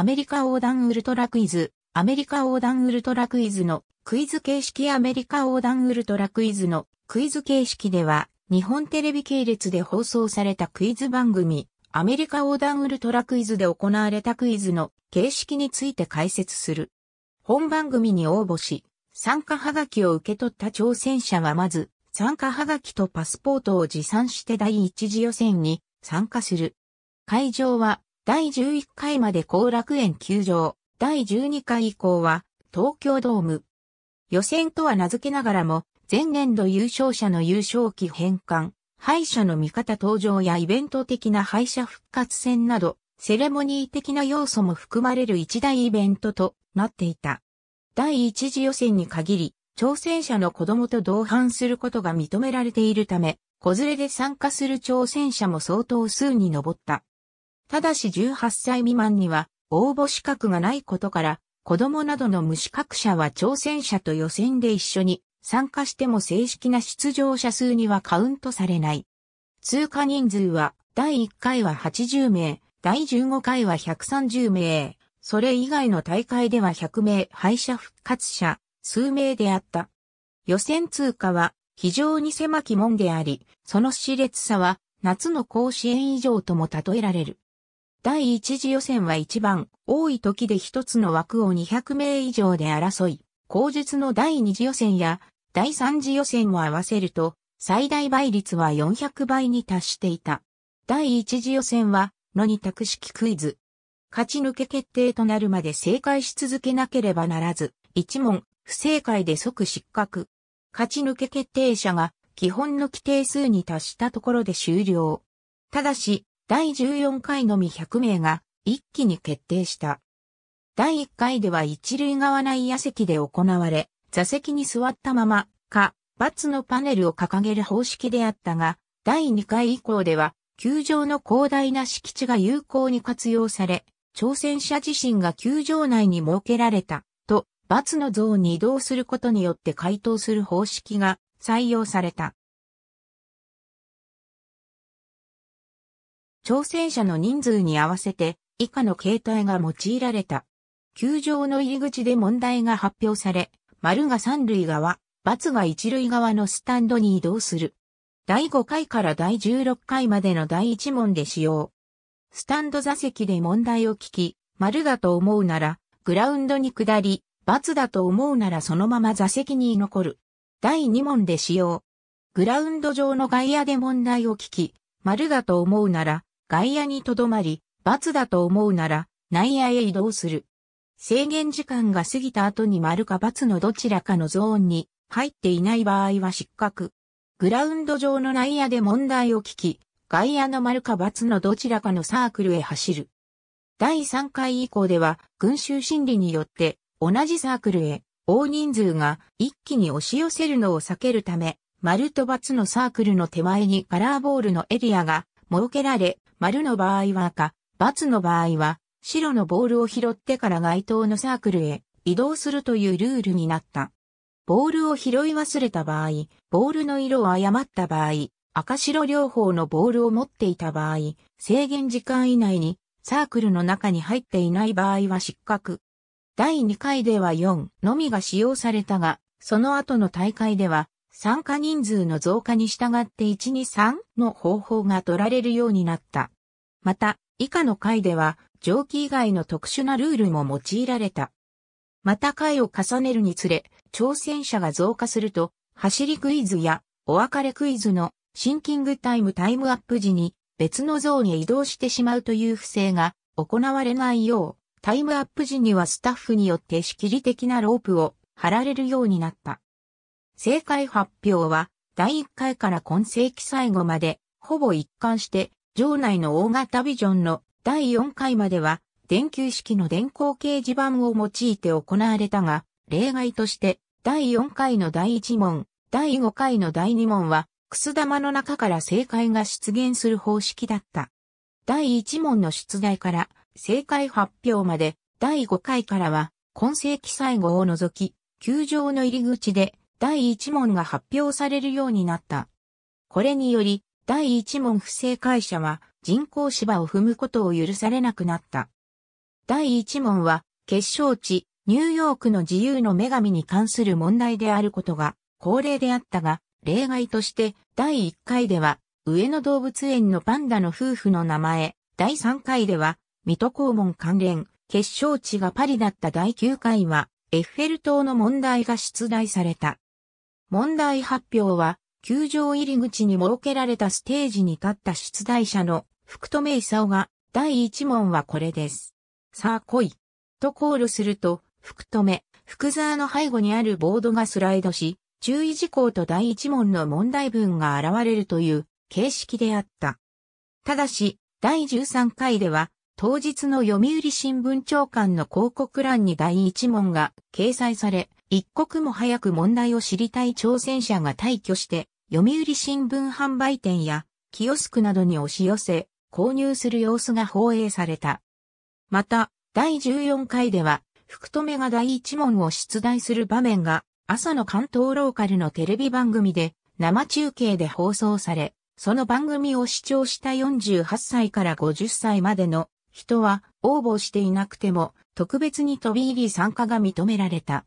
アメリカ横断ウルトラクイズ、アメリカ横断ウルトラクイズのクイズ形式アメリカ横断ウルトラクイズのクイズ形式では、日本テレビ系列で放送されたクイズ番組、アメリカ横断ウルトラクイズで行われたクイズの形式について解説する。本番組に応募し、参加はがきを受け取った挑戦者はまず、参加はがきとパスポートを持参して第一次予選に参加する。会場は第11回まで後楽園球場、第12回以降は東京ドーム。予選とは名付けながらも、前年度優勝者の優勝旗返還、敗者の味方登場やイベント的な敗者復活戦など、セレモニー的な要素も含まれる一大イベントとなっていた。第1次予選に限り、挑戦者の子供と同伴することが認められているため、子連れで参加する挑戦者も相当数に上った。ただし18歳未満には応募資格がないことから、子供などの無資格者は挑戦者と予選で一緒に参加しても正式な出場者数にはカウントされない。通過人数は第1回は80名、第15回は130名、それ以外の大会では100名敗者復活者、数名であった。予選通過は非常に狭き門であり、その熾烈さは夏の甲子園以上とも例えられる。第一次予選は一番、多い時で1つの枠を200名以上で争い、後述の第二次予選や第三次予選を合わせると、最大倍率は400倍に達していた。第一次予選は、のに託式クイズ。勝ち抜け決定となるまで正解し続けなければならず、1問、不正解で即失格。勝ち抜け決定者が、基本の規定数に達したところで終了。ただし、第14回のみ100名が一気に決定した。第1回では一塁側内野席で行われ、座席に座ったまま、か、×のパネルを掲げる方式であったが、第2回以降では、球場の広大な敷地が有効に活用され、挑戦者自身が球場内に設けられた、と、×の像に移動することによって回答する方式が採用された。挑戦者の人数に合わせて以下の形態が用いられた。球場の入り口で問題が発表され、丸が三塁側、罰が一塁側のスタンドに移動する。第5回から第16回までの第1問で使用。スタンド座席で問題を聞き、丸だと思うなら、グラウンドに下り、罰だと思うならそのまま座席に残る。第2問で使用。グラウンド上の外野で問題を聞き、丸だと思うなら、外野にとどまり、罰だと思うなら、内野へ移動する。制限時間が過ぎた後に丸か×のどちらかのゾーンに入っていない場合は失格。グラウンド上の内野で問題を聞き、外野の丸か×のどちらかのサークルへ走る。第3回以降では、群衆心理によって、同じサークルへ、大人数が一気に押し寄せるのを避けるため、丸と×のサークルの手前にカラーボールのエリアが設けられ、丸の場合は赤、×の場合は、白のボールを拾ってから該当のサークルへ移動するというルールになった。ボールを拾い忘れた場合、ボールの色を誤った場合、赤白両方のボールを持っていた場合、制限時間以内にサークルの中に入っていない場合は失格。第2回では4のみが使用されたが、その後の大会では参加人数の増加に従って123の方法が取られるようになった。また、以下の回では、上記以外の特殊なルールも用いられた。また回を重ねるにつれ、挑戦者が増加すると、走りクイズやお別れクイズのシンキングタイムタイムアップ時に別の像に移動してしまうという不正が行われないよう、タイムアップ時にはスタッフによって仕切り的なロープを張られるようになった。正解発表は、第1回から今世紀最後まで、ほぼ一貫して、場内の大型ビジョンの第4回までは、電球式の電光掲示板を用いて行われたが、例外として、第4回の第1問、第5回の第2問は、くす玉の中から正解が出現する方式だった。第1問の出題から正解発表まで、第5回からは、今世紀最後を除き、球場の入り口で第1問が発表されるようになった。これにより、第1問不正解者は人工芝を踏むことを許されなくなった。第1問は、決勝地、ニューヨークの自由の女神に関する問題であることが恒例であったが、例外として第1回では上野動物園のパンダの夫婦の名前、第3回では水戸黄門関連、決勝地がパリだった第9回はエッフェル塔の問題が出題された。問題発表は、球場入り口に設けられたステージに立った出題者の福留勲が、第1問はこれです。さあ来い。とコールすると、福留、福沢の背後にあるボードがスライドし、注意事項と第1問の問題文が現れるという形式であった。ただし、第13回では、当日の読売新聞長官の広告欄に第1問が掲載され、一刻も早く問題を知りたい挑戦者が退去して、読売新聞販売店や、キオスクなどに押し寄せ、購入する様子が放映された。また、第14回では、福留が第一問を出題する場面が、朝の関東ローカルのテレビ番組で、生中継で放送され、その番組を視聴した48歳から50歳までの人は応募していなくても特別に飛び入り参加が認められた。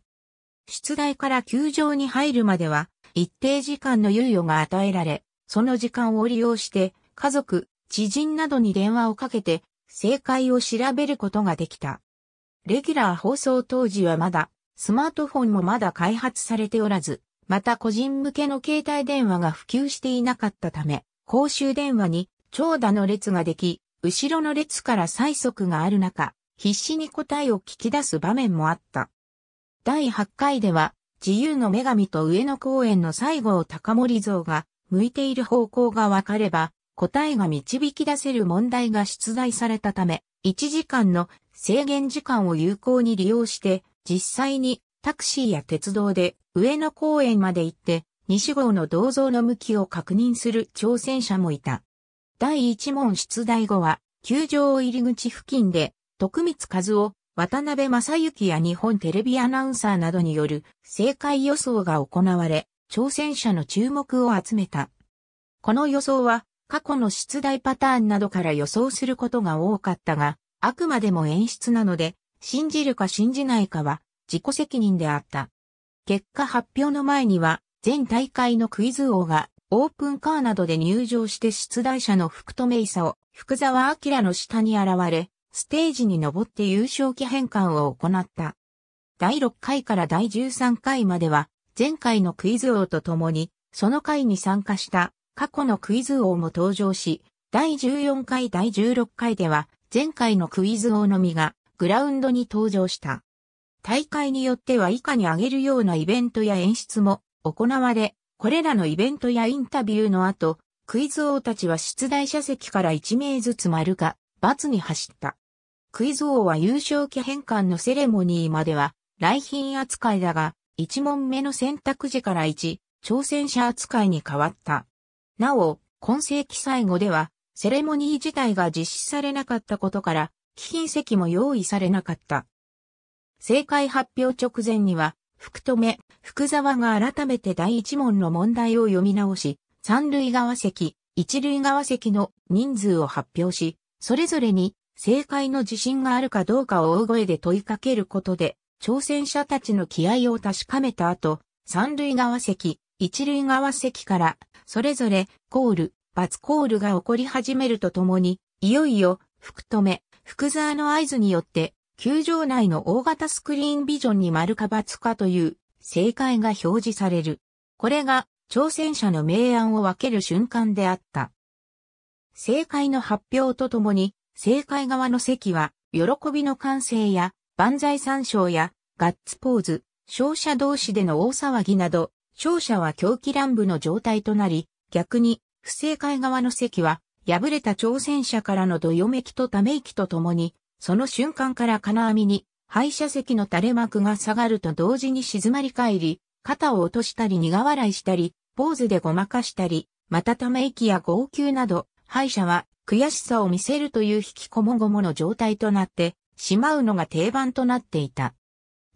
出題から球場に入るまでは、一定時間の猶予が与えられ、その時間を利用して、家族、知人などに電話をかけて、正解を調べることができた。レギュラー放送当時はまだ、スマートフォンもまだ開発されておらず、また個人向けの携帯電話が普及していなかったため、公衆電話に長蛇の列ができ、後ろの列から催促がある中、必死に答えを聞き出す場面もあった。第8回では、自由の女神と上野公園の西郷隆盛像が、向いている方向がわかれば、答えが導き出せる問題が出題されたため、1時間の制限時間を有効に利用して、実際にタクシーや鉄道で上野公園まで行って、西郷の銅像の向きを確認する挑戦者もいた。第1問出題後は、球場入り口付近で、徳光和夫、渡辺正幸や日本テレビアナウンサーなどによる正解予想が行われ、挑戦者の注目を集めた。この予想は、過去の出題パターンなどから予想することが多かったが、あくまでも演出なので、信じるか信じないかは自己責任であった。結果発表の前には、全大会のクイズ王がオープンカーなどで入場して出題者の福留功、福沢明の下に現れ、ステージに登って優勝期変換を行った。第6回から第13回までは、前回のクイズ王と共に、その回に参加した過去のクイズ王も登場し、第14回第16回では、前回のクイズ王のみがグラウンドに登場した。大会によっては以下に挙げるようなイベントや演出も行われ、これらのイベントやインタビューの後、クイズ王たちは出題者席から1名ずつ丸か、×に走った。クイズ王は優勝期返還のセレモニーまでは、来賓扱いだが、1問目の選択時から1、挑戦者扱いに変わった。なお、今世紀最後では、セレモニー自体が実施されなかったことから、貴賓席も用意されなかった。正解発表直前には、福留、福沢が改めて第1問の問題を読み直し、三塁側席、一塁側席の人数を発表し、それぞれに正解の自信があるかどうかを大声で問いかけることで、挑戦者たちの気合を確かめた後、三塁側席、一塁側席から、それぞれ、コール、バツコールが起こり始めるとともに、いよいよ、福留、福沢の合図によって、球場内の大型スクリーンビジョンに丸か罰かという正解が表示される。これが挑戦者の明暗を分ける瞬間であった。正解の発表とともに正解側の席は、喜びの歓声や、万歳参照や、ガッツポーズ、勝者同士での大騒ぎなど、勝者は狂気乱舞の状態となり、逆に、不正解側の席は、敗れた挑戦者からのどよめきとため息とともに、その瞬間から金網に、敗者席の垂れ幕が下がると同時に静まり返り、肩を落としたり苦笑いしたり、ポーズでごまかしたり、またため息や号泣など、敗者は悔しさを見せるという引きこもごもの状態となってしまうのが定番となっていた。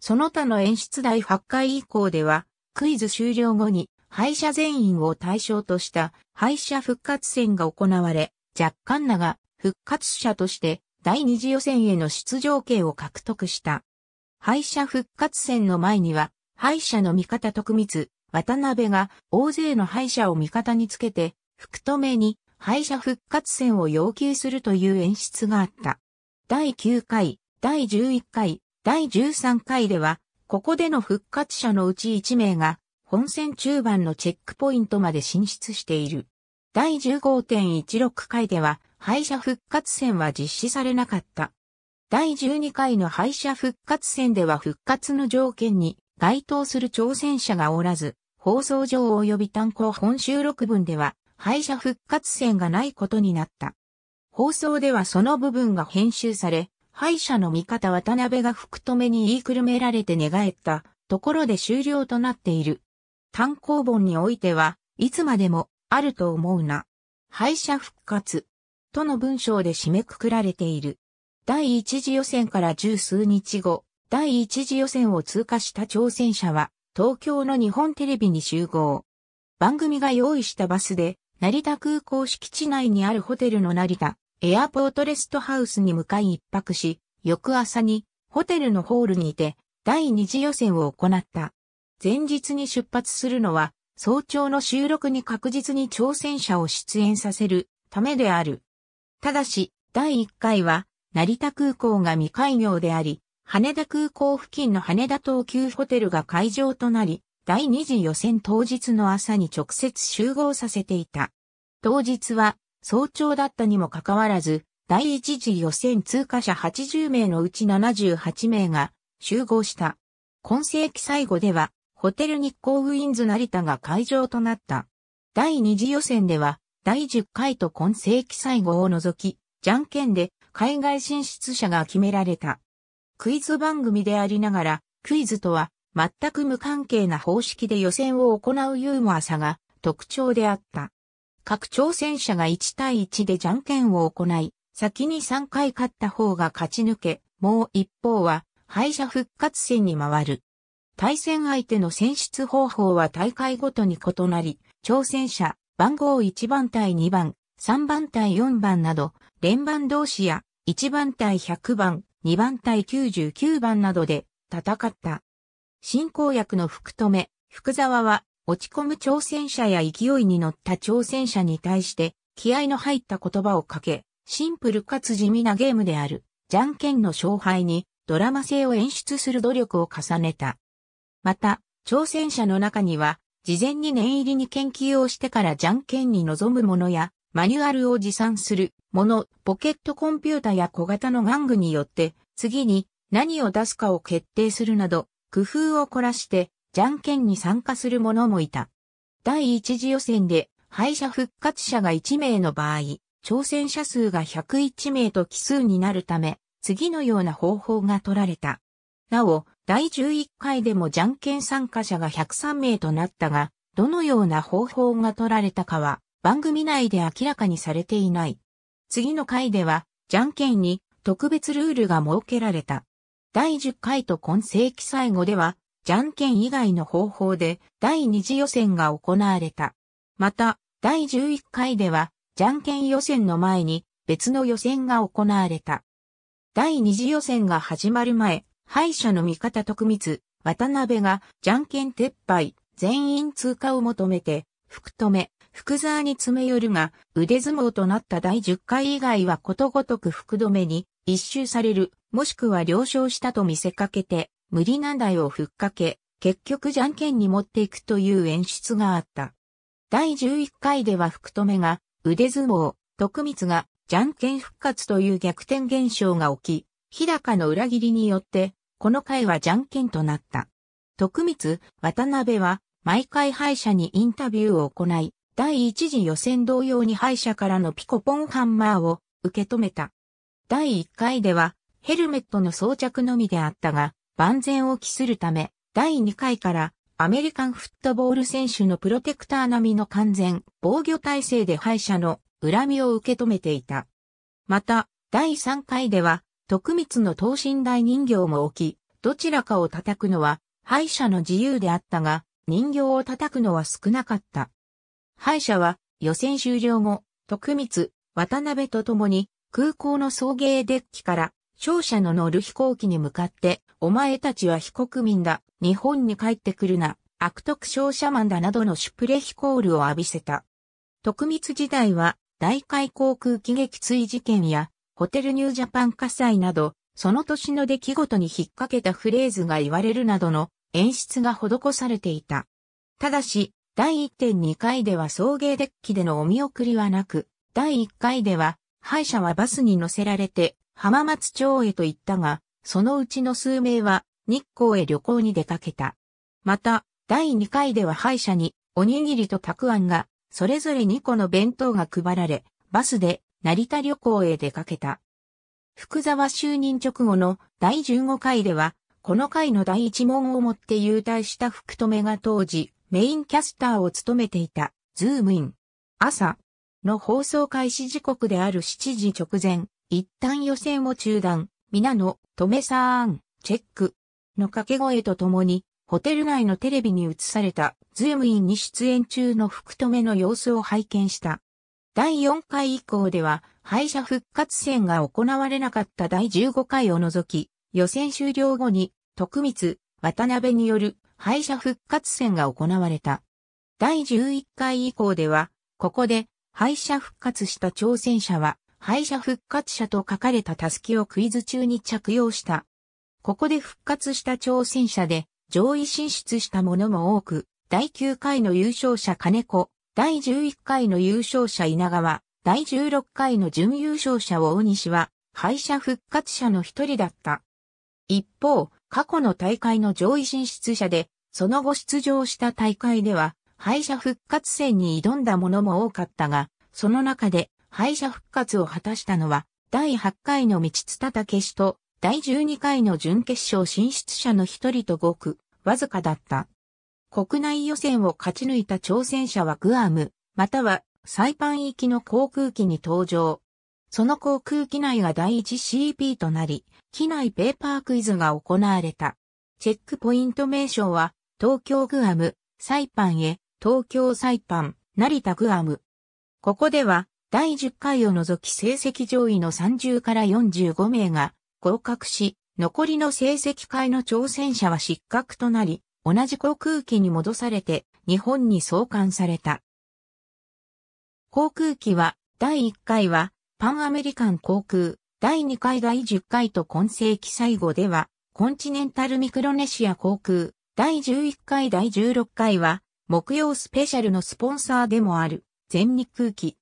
その他の演出第8回以降では、クイズ終了後に敗者全員を対象とした敗者復活戦が行われ、若干なが復活者として第二次予選への出場権を獲得した。敗者復活戦の前には、敗者の味方徳光、渡辺が大勢の敗者を味方につけて、福留に敗者復活戦を要求するという演出があった。第9回、第11回、第13回では、ここでの復活者のうち1名が、本戦中盤のチェックポイントまで進出している。第15.16回では、敗者復活戦は実施されなかった。第12回の敗者復活戦では復活の条件に該当する挑戦者がおらず、放送上及び単行本収録分では敗者復活戦がないことになった。放送ではその部分が編集され、敗者の味方渡辺が福留に言いくるめられて寝返ったところで終了となっている。単行本においては、いつまでもあると思うな。敗者復活との文章で締めくくられている。第一次予選から十数日後、第一次予選を通過した挑戦者は、東京の日本テレビに集合。番組が用意したバスで、成田空港敷地内にあるホテルの成田、エアポートレストハウスに向かい一泊し、翌朝にホテルのホールにて第二次予選を行った。前日に出発するのは早朝の収録に確実に挑戦者を出演させるためである。ただし、第1回は成田空港が未開業であり、羽田空港付近の羽田東急ホテルが会場となり、第二次予選当日の朝に直接集合させていた。当日は早朝だったにもかかわらず、第一次予選通過者80名のうち78名が集合した。今世紀最後では、ホテル日光ウィンズ成田が会場となった。第二次予選では、第10回と今世紀最後を除き、じゃんけんで海外進出者が決められた。クイズ番組でありながら、クイズとは全く無関係な方式で予選を行うユーモアさが特徴であった。各挑戦者が1対1でじゃんけんを行い、先に3回勝った方が勝ち抜け、もう一方は敗者復活戦に回る。対戦相手の選出方法は大会ごとに異なり、挑戦者、番号1番対2番、3番対4番など、連番同士や1番対100番、2番対99番などで戦った。進行役の福留、福沢は、落ち込む挑戦者や勢いに乗った挑戦者に対して、気合の入った言葉をかけ、シンプルかつ地味なゲームである、じゃんけんの勝敗に、ドラマ性を演出する努力を重ねた。また、挑戦者の中には、事前に念入りに研究をしてからじゃんけんに臨むものや、マニュアルを持参するもの、ポケットコンピュータや小型の玩具によって、次に何を出すかを決定するなど、工夫を凝らして、じゃんけんに参加する者もいた。第一次予選で、敗者復活者が1名の場合、挑戦者数が101名と奇数になるため、次のような方法が取られた。なお、第11回でもじゃんけん参加者が103名となったが、どのような方法が取られたかは、番組内で明らかにされていない。次の回では、じゃんけんに特別ルールが設けられた。第10回と今世紀最後では、じゃんけん以外の方法で第2次予選が行われた。また、第11回では、じゃんけん予選の前に別の予選が行われた。第2次予選が始まる前、敗者の味方徳光、渡辺がじゃんけん撤廃、全員通過を求めて、福留、福沢に詰め寄るが、腕相撲となった第10回以外はことごとく福留に一周される、もしくは了承したと見せかけて、無理難題をふっかけ、結局じゃんけんに持っていくという演出があった。第11回では福留が、腕相撲、徳光が、じゃんけん復活という逆転現象が起き、日高の裏切りによって、この回はじゃんけんとなった。徳光、渡辺は、毎回敗者にインタビューを行い、第1次予選同様に敗者からのピコポンハンマーを受け止めた。第1回では、ヘルメットの装着のみであったが、万全を期するため、第2回から、アメリカンフットボール選手のプロテクター並みの完全防御体制で敗者の恨みを受け止めていた。また、第3回では、徳光の等身大人形も置き、どちらかを叩くのは敗者の自由であったが、人形を叩くのは少なかった。敗者は予選終了後、徳光、渡辺と共に空港の送迎デッキから、商社の乗る飛行機に向かって、お前たちは非国民だ、日本に帰ってくるな、悪徳商社マンだなどのシュプレヒコールを浴びせた。徳光時代は、大海航空機撃墜事件や、ホテルニュージャパン火災など、その年の出来事に引っ掛けたフレーズが言われるなどの演出が施されていた。ただし、第1.2回では送迎デッキでのお見送りはなく、第1回では敗者はバスに乗せられて浜松町へと行ったが、そのうちの数名は日光へ旅行に出かけた。また、第2回では敗者におにぎりとたくあんが、それぞれ2個の弁当が配られ、バスで成田旅行へ出かけた。福沢就任直後の第15回では、この回の第1問をもって優待した福留が当時、メインキャスターを務めていた、ズームイン。朝、の放送開始時刻である7時直前、一旦予選を中断、皆の、止めさーん、チェック、の掛け声とともに、ホテル内のテレビに映された、ズームインに出演中の福留の様子を拝見した。第4回以降では、敗者復活戦が行われなかった第15回を除き、予選終了後に、徳光、渡辺による敗者復活戦が行われた。第11回以降では、ここで敗者復活した挑戦者は、敗者復活者と書かれたタスキをクイズ中に着用した。ここで復活した挑戦者で、上位進出した者も多く、第9回の優勝者金子、第11回の優勝者稲川、第16回の準優勝者を大西は、敗者復活者の一人だった。一方、過去の大会の上位進出者で、その後出場した大会では、敗者復活戦に挑んだものも多かったが、その中で敗者復活を果たしたのは、第8回の道津田武と、第12回の準決勝進出者の一人とごく、わずかだった。国内予選を勝ち抜いた挑戦者はグアム、またはサイパン行きの航空機に登場。その航空機内が第 1CP となり、機内ペーパークイズが行われた。チェックポイント名称は、東京グアム、サイパンへ、東京サイパン、成田グアム。ここでは、第10回を除き成績上位の30から45名が合格し、残りの成績会の挑戦者は失格となり、同じ航空機に戻されて日本に送還された。航空機は、第1回はパンアメリカン航空、第2回第10回と今世紀最後では、コンチネンタルミクロネシア航空、第11回第16回は、木曜スペシャルのスポンサーでもある、全日空機。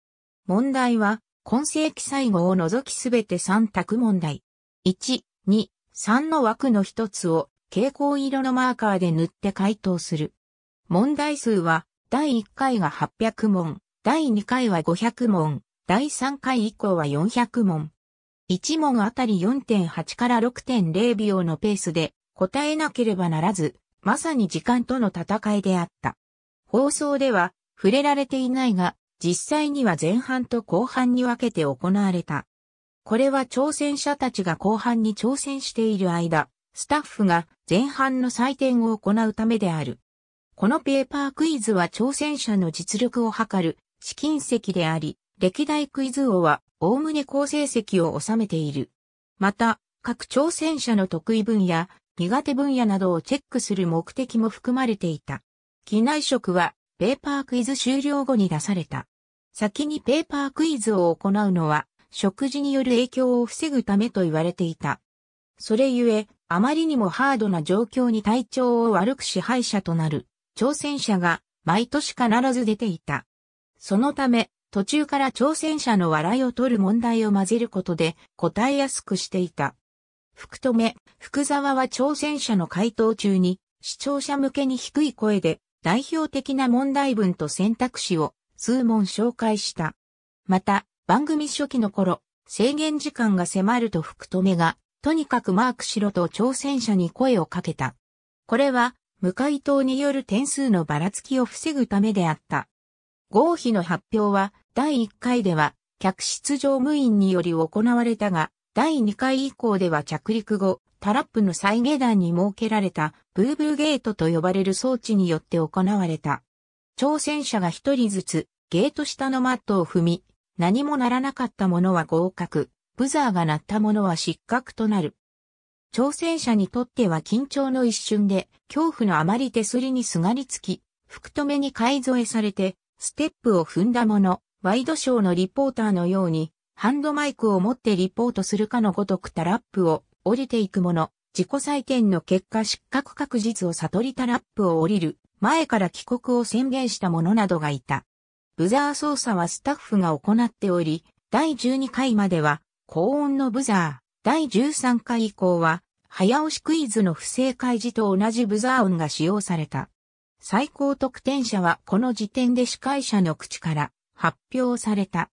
問題は、今世紀最後を除きすべて3択問題。1、2、3の枠の一つを蛍光色のマーカーで塗って回答する。問題数は、第1回が800問、第2回は500問、第3回以降は400問。1問あたり4.8から6.0秒のペースで答えなければならず、まさに時間との戦いであった。放送では触れられていないが、実際には前半と後半に分けて行われた。これは挑戦者たちが後半に挑戦している間、スタッフが前半の採点を行うためである。このペーパークイズは挑戦者の実力を測る試金石であり、歴代クイズ王はおおむね好成績を収めている。また、各挑戦者の得意分野、苦手分野などをチェックする目的も含まれていた。機内食は、ペーパークイズ終了後に出された。先にペーパークイズを行うのは、食事による影響を防ぐためと言われていた。それゆえ、あまりにもハードな状況に体調を悪く支配者となる、挑戦者が、毎年必ず出ていた。そのため、途中から挑戦者の笑いを取る問題を混ぜることで、答えやすくしていた。福留、福沢は挑戦者の回答中に、視聴者向けに低い声で、代表的な問題文と選択肢を数問紹介した。また、番組初期の頃、制限時間が迫ると福留が、とにかくマークしろと挑戦者に声をかけた。これは、無回答による点数のばらつきを防ぐためであった。合否の発表は、第1回では、客室乗務員により行われたが、第2回以降では着陸後、タラップの再下段に設けられたブーブーゲートと呼ばれる装置によって行われた。挑戦者が一人ずつ、ゲート下のマットを踏み、何もならなかったものは合格、ブザーが鳴ったものは失格となる。挑戦者にとっては緊張の一瞬で、恐怖のあまり手すりにすがりつき、福留に買い添えされて、ステップを踏んだもの、ワイドショーのリポーターのように、ハンドマイクを持ってリポートするかのごとくタラップを降りていくもの、自己採点の結果失格確実を悟りタラップを降りる前から帰国を宣言した者などがいた。ブザー操作はスタッフが行っており、第12回までは高音のブザー、第13回以降は早押しクイズの不正開示と同じブザー音が使用された。最高得点者はこの時点で司会者の口から発表された。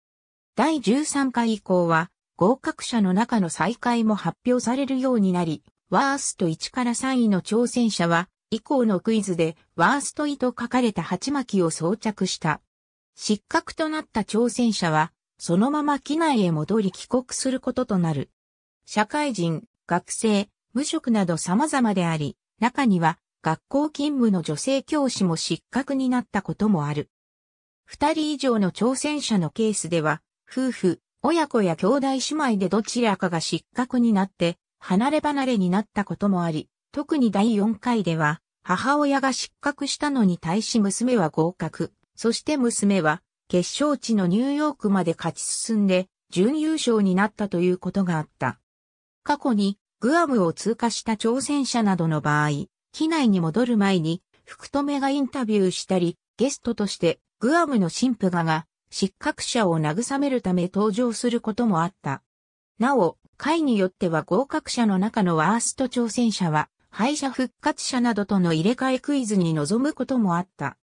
第13回以降は合格者の中の再開も発表されるようになり、ワースト1から3位の挑戦者は、以降のクイズで、ワースト位と書かれた鉢巻きを装着した。失格となった挑戦者は、そのまま機内へ戻り帰国することとなる。社会人、学生、無職など様々であり、中には学校勤務の女性教師も失格になったこともある。二人以上の挑戦者のケースでは、夫婦、親子や兄弟姉妹でどちらかが失格になって、離れ離れになったこともあり、特に第4回では、母親が失格したのに対し娘は合格、そして娘は、決勝地のニューヨークまで勝ち進んで、準優勝になったということがあった。過去に、グアムを通過した挑戦者などの場合、機内に戻る前に、福留がインタビューしたり、ゲストとして、グアムの神父がが、失格者を慰めるため登場することもあった。なお、回によっては合格者の中のワースト挑戦者は、敗者復活者などとの入れ替えクイズに臨むこともあった。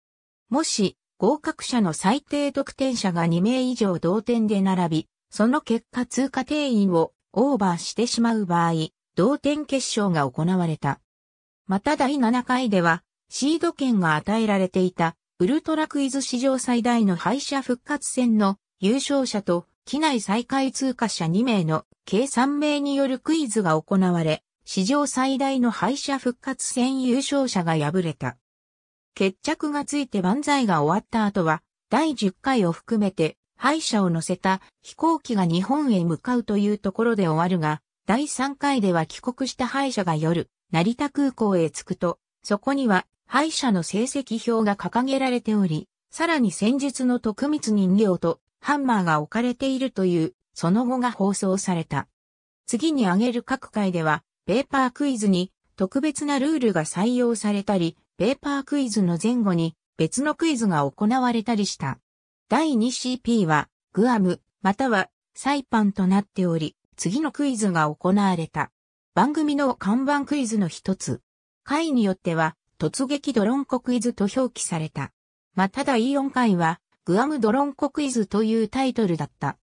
もし、合格者の最低得点者が2名以上同点で並び、その結果通過定員をオーバーしてしまう場合、同点決勝が行われた。また第7回では、シード権が与えられていた、ウルトラクイズ史上最大の敗者復活戦の優勝者と機内再開通過者2名の計3名によるクイズが行われ、史上最大の敗者復活戦優勝者が敗れた。決着がついて万歳が終わった後は、第10回を含めて敗者を乗せた飛行機が日本へ向かうというところで終わるが、第3回では帰国した敗者が夜、成田空港へ着くと、そこには敗者の成績表が掲げられており、さらに先日の徳光人形とハンマーが置かれているという、その後が放送された。次に挙げる各回では、ペーパークイズに特別なルールが採用されたり、ペーパークイズの前後に別のクイズが行われたりした。第 2CP は、グアム、または、サイパンとなっており、次のクイズが行われた。番組の看板クイズの一つ。回によっては、突撃ドロンコクイズと表記された。まあ、ただ E4 回は、グアムドロンコクイズというタイトルだった。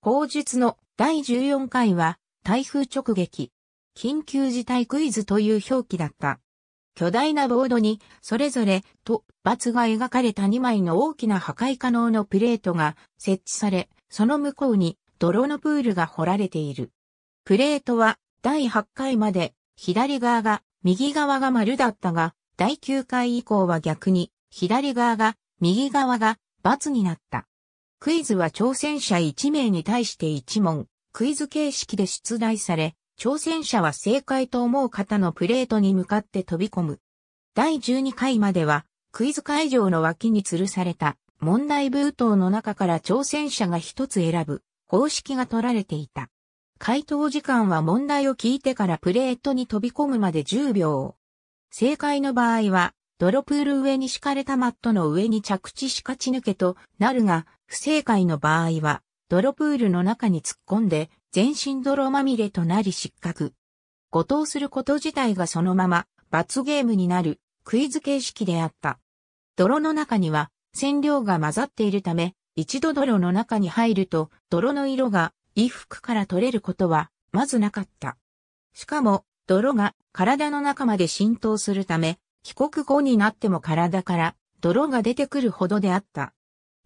後述の第14回は、台風直撃、緊急事態クイズという表記だった。巨大なボードに、それぞれ、と、罰が描かれた2枚の大きな破壊可能のプレートが設置され、その向こうに、泥のプールが掘られている。プレートは、第8回まで、左側が、右側が丸だったが、第9回以降は逆に、左側が、右側が罰になった。クイズは挑戦者1名に対して1問、クイズ形式で出題され、挑戦者は正解と思う方のプレートに向かって飛び込む。第12回までは、クイズ会場の脇に吊るされた問題封筒の中から挑戦者が一つ選ぶ方式が取られていた。回答時間は問題を聞いてからプレートに飛び込むまで10秒。正解の場合はドロプール上に敷かれたマットの上に着地しかち抜けとなるが、不正解の場合は、泥プールの中に突っ込んで、全身泥まみれとなり失格。誤答すること自体がそのまま、罰ゲームになる、クイズ形式であった。泥の中には、染料が混ざっているため、一度泥の中に入ると、泥の色が衣服から取れることは、まずなかった。しかも、泥が体の中まで浸透するため、帰国後になっても体から泥が出てくるほどであった。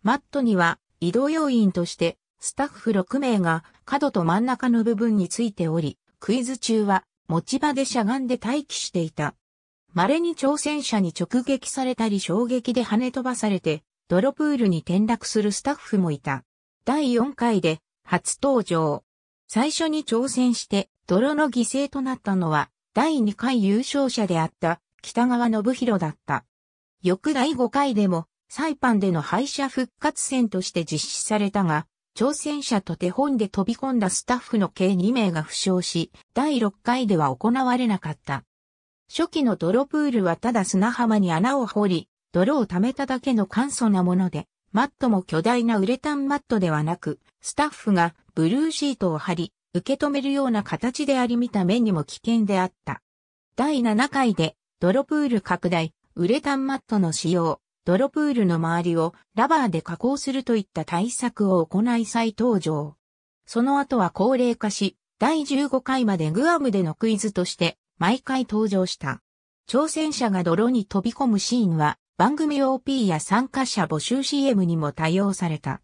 マットには移動要員としてスタッフ6名が角と真ん中の部分についており、クイズ中は持ち場でしゃがんで待機していた。稀に挑戦者に直撃されたり衝撃で跳ね飛ばされて、泥プールに転落するスタッフもいた。第4回で初登場。最初に挑戦して泥の犠牲となったのは第2回優勝者であった北川信弘だった。翌第5回でも、サイパンでの敗者復活戦として実施されたが、挑戦者と手本で飛び込んだスタッフの計2名が負傷し、第6回では行われなかった。初期の泥プールはただ砂浜に穴を掘り、泥を溜めただけの簡素なもので、マットも巨大なウレタンマットではなく、スタッフがブルーシートを貼り、受け止めるような形であり見た目にも危険であった。第7回で泥プール拡大、ウレタンマットの使用、泥プールの周りをラバーで加工するといった対策を行い再登場。その後は高齢化し、第15回までグアムでのクイズとして毎回登場した。挑戦者が泥に飛び込むシーンは番組 OP や参加者募集 CM にも多用された。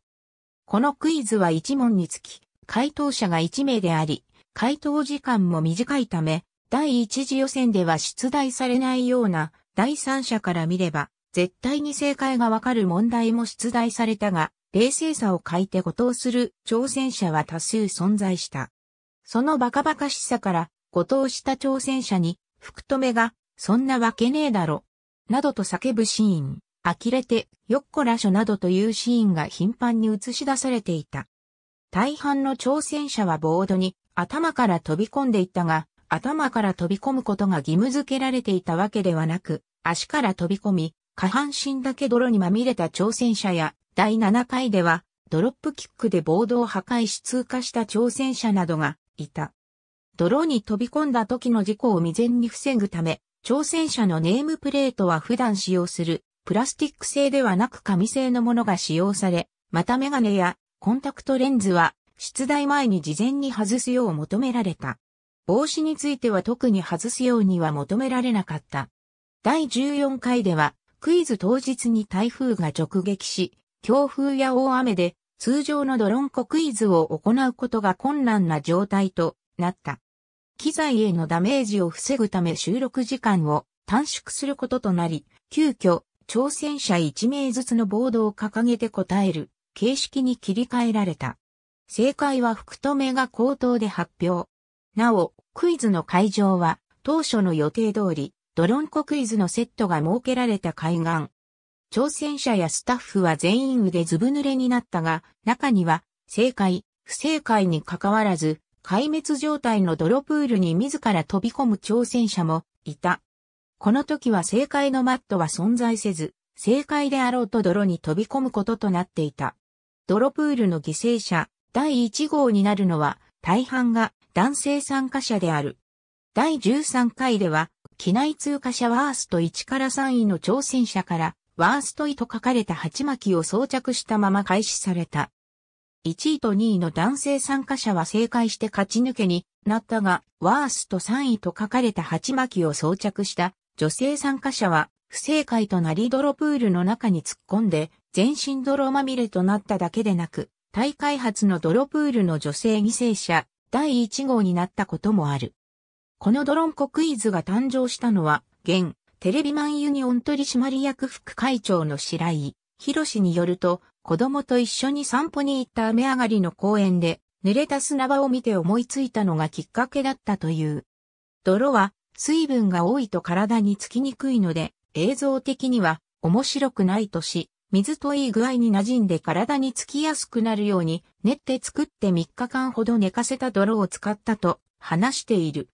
このクイズは1問につき、回答者が1名であり、回答時間も短いため、第一次予選では出題されないような第三者から見れば、絶対に正解がわかる問題も出題されたが、冷静さを欠いて誤答する挑戦者は多数存在した。そのバカバカしさから、誤答した挑戦者に、福留が、そんなわけねえだろ。などと叫ぶシーン、呆れて、よっこらしょなどというシーンが頻繁に映し出されていた。大半の挑戦者はボードに頭から飛び込んでいったが、頭から飛び込むことが義務付けられていたわけではなく、足から飛び込み、下半身だけ泥にまみれた挑戦者や、第7回では、ドロップキックでボードを破壊し通過した挑戦者などがいた。泥に飛び込んだ時の事故を未然に防ぐため、挑戦者のネームプレートは普段使用するプラスティック製ではなく紙製のものが使用され、またメガネやコンタクトレンズは出題前に事前に外すよう求められた。帽子については特に外すようには求められなかった。第14回では、クイズ当日に台風が直撃し、強風や大雨で通常のドロンコクイズを行うことが困難な状態となった。機材へのダメージを防ぐため収録時間を短縮することとなり、急遽挑戦者1名ずつのボードを掲げて答える形式に切り替えられた。正解は福留が口頭で発表。なお、クイズの会場は、当初の予定通り、ドロンコクイズのセットが設けられた海岸。挑戦者やスタッフは全員腕ずぶ濡れになったが、中には、正解、不正解に関わらず、壊滅状態の泥プールに自ら飛び込む挑戦者もいた。この時は正解のマットは存在せず、正解であろうと泥に飛び込むこととなっていた。泥プールの犠牲者、第1号になるのは、大半が男性参加者である。第13回では、機内通過者ワースト1から3位の挑戦者から、ワースト位と書かれた鉢巻きを装着したまま開始された。1位と2位の男性参加者は正解して勝ち抜けになったが、ワースト3位と書かれた鉢巻きを装着した女性参加者は不正解となり泥プールの中に突っ込んで全身泥まみれとなっただけでなく、大会発の泥プールの女性犠牲者第1号になったこともある。このドロンコクイズが誕生したのは、現、テレビマンユニオン取締役副会長の白井、博によると、子供と一緒に散歩に行った雨上がりの公園で、濡れた砂場を見て思いついたのがきっかけだったという。泥は水分が多いと体につきにくいので、映像的には面白くないとし、水といい具合に馴染んで体につきやすくなるように練って作って3日間ほど寝かせた泥を使ったと話している。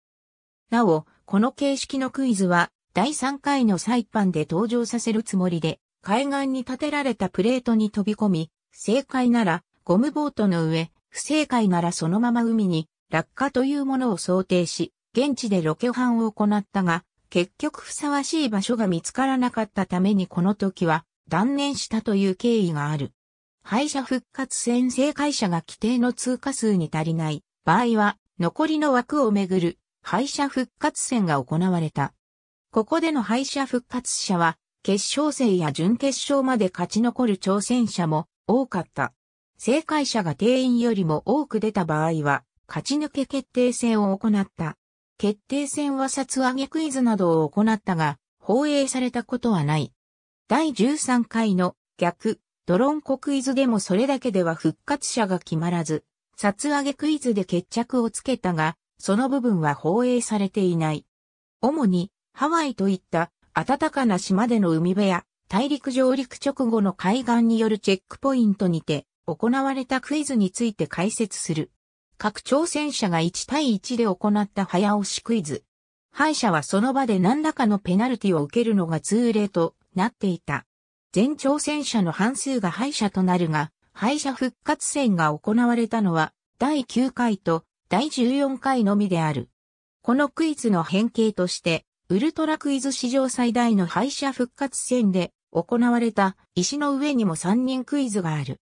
なお、この形式のクイズは第3回のサイパンで登場させるつもりで、海岸に建てられたプレートに飛び込み、正解ならゴムボートの上、不正解ならそのまま海に落下というものを想定し、現地でロケハンを行ったが、結局ふさわしい場所が見つからなかったためにこの時は断念したという経緯がある。敗者復活戦正解者が規定の通過数に足りない場合は、残りの枠をめぐる敗者復活戦が行われた。ここでの敗者復活者は、決勝戦や準決勝まで勝ち残る挑戦者も多かった。正解者が定員よりも多く出た場合は、勝ち抜け決定戦を行った。決定戦は札上げクイズなどを行ったが、放映されたことはない。第13回の逆、ドロンコクイズでもそれだけでは復活者が決まらず、札上げクイズで決着をつけたが、その部分は放映されていない。主に、ハワイといった暖かな島での海辺や、大陸上陸直後の海岸によるチェックポイントにて、行われたクイズについて解説する。各挑戦者が1対1で行った早押しクイズ。敗者はその場で何らかのペナルティを受けるのが通例となっていた。全挑戦者の半数が敗者となるが、敗者復活戦が行われたのは、第9回と第14回のみである。このクイズの変形として、ウルトラクイズ史上最大の敗者復活戦で行われた石の上にも3人クイズがある。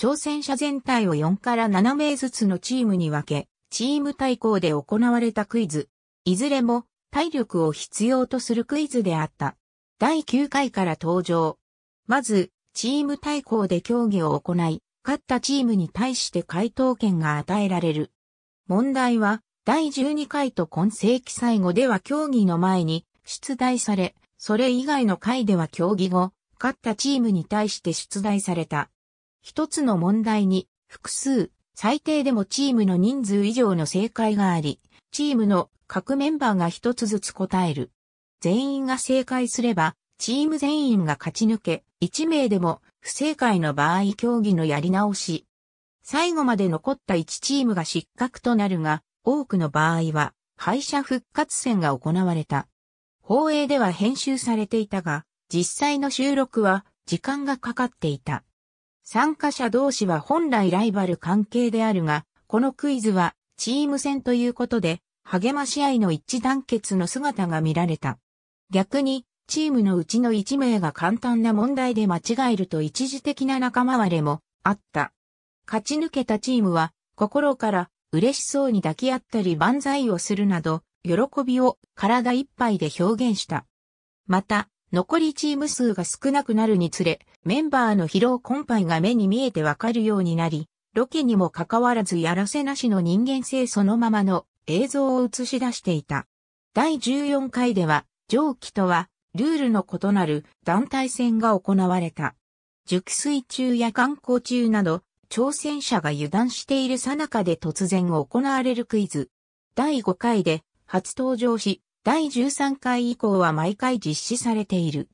挑戦者全体を4から7名ずつのチームに分け、チーム対抗で行われたクイズ。いずれも体力を必要とするクイズであった。第9回から登場。まず、チーム対抗で競技を行い、勝ったチームに対して回答権が与えられる。問題は、第12回と今世紀最後では競技の前に出題され、それ以外の回では競技後、勝ったチームに対して出題された。一つの問題に、複数、最低でもチームの人数以上の正解があり、チームの各メンバーが一つずつ答える。全員が正解すれば、チーム全員が勝ち抜け、1名でも不正解の場合競技のやり直し。最後まで残った1チームが失格となるが、多くの場合は敗者復活戦が行われた。放映では編集されていたが、実際の収録は時間がかかっていた。参加者同士は本来ライバル関係であるが、このクイズはチーム戦ということで、励まし合いの一致団結の姿が見られた。逆に、チームのうちの1名が簡単な問題で間違えると一時的な仲間割れもあった。勝ち抜けたチームは、心から嬉しそうに抱き合ったり万歳をするなど、喜びを体一杯で表現した。また、残りチーム数が少なくなるにつれ、メンバーの疲労困憊が目に見えてわかるようになり、ロケにもかかわらずやらせなしの人間性そのままの映像を映し出していた。第14回では、上記とは、ルールの異なる団体戦が行われた。熟睡中や観光中など、挑戦者が油断している最中で突然行われるクイズ。第5回で初登場し、第13回以降は毎回実施されている。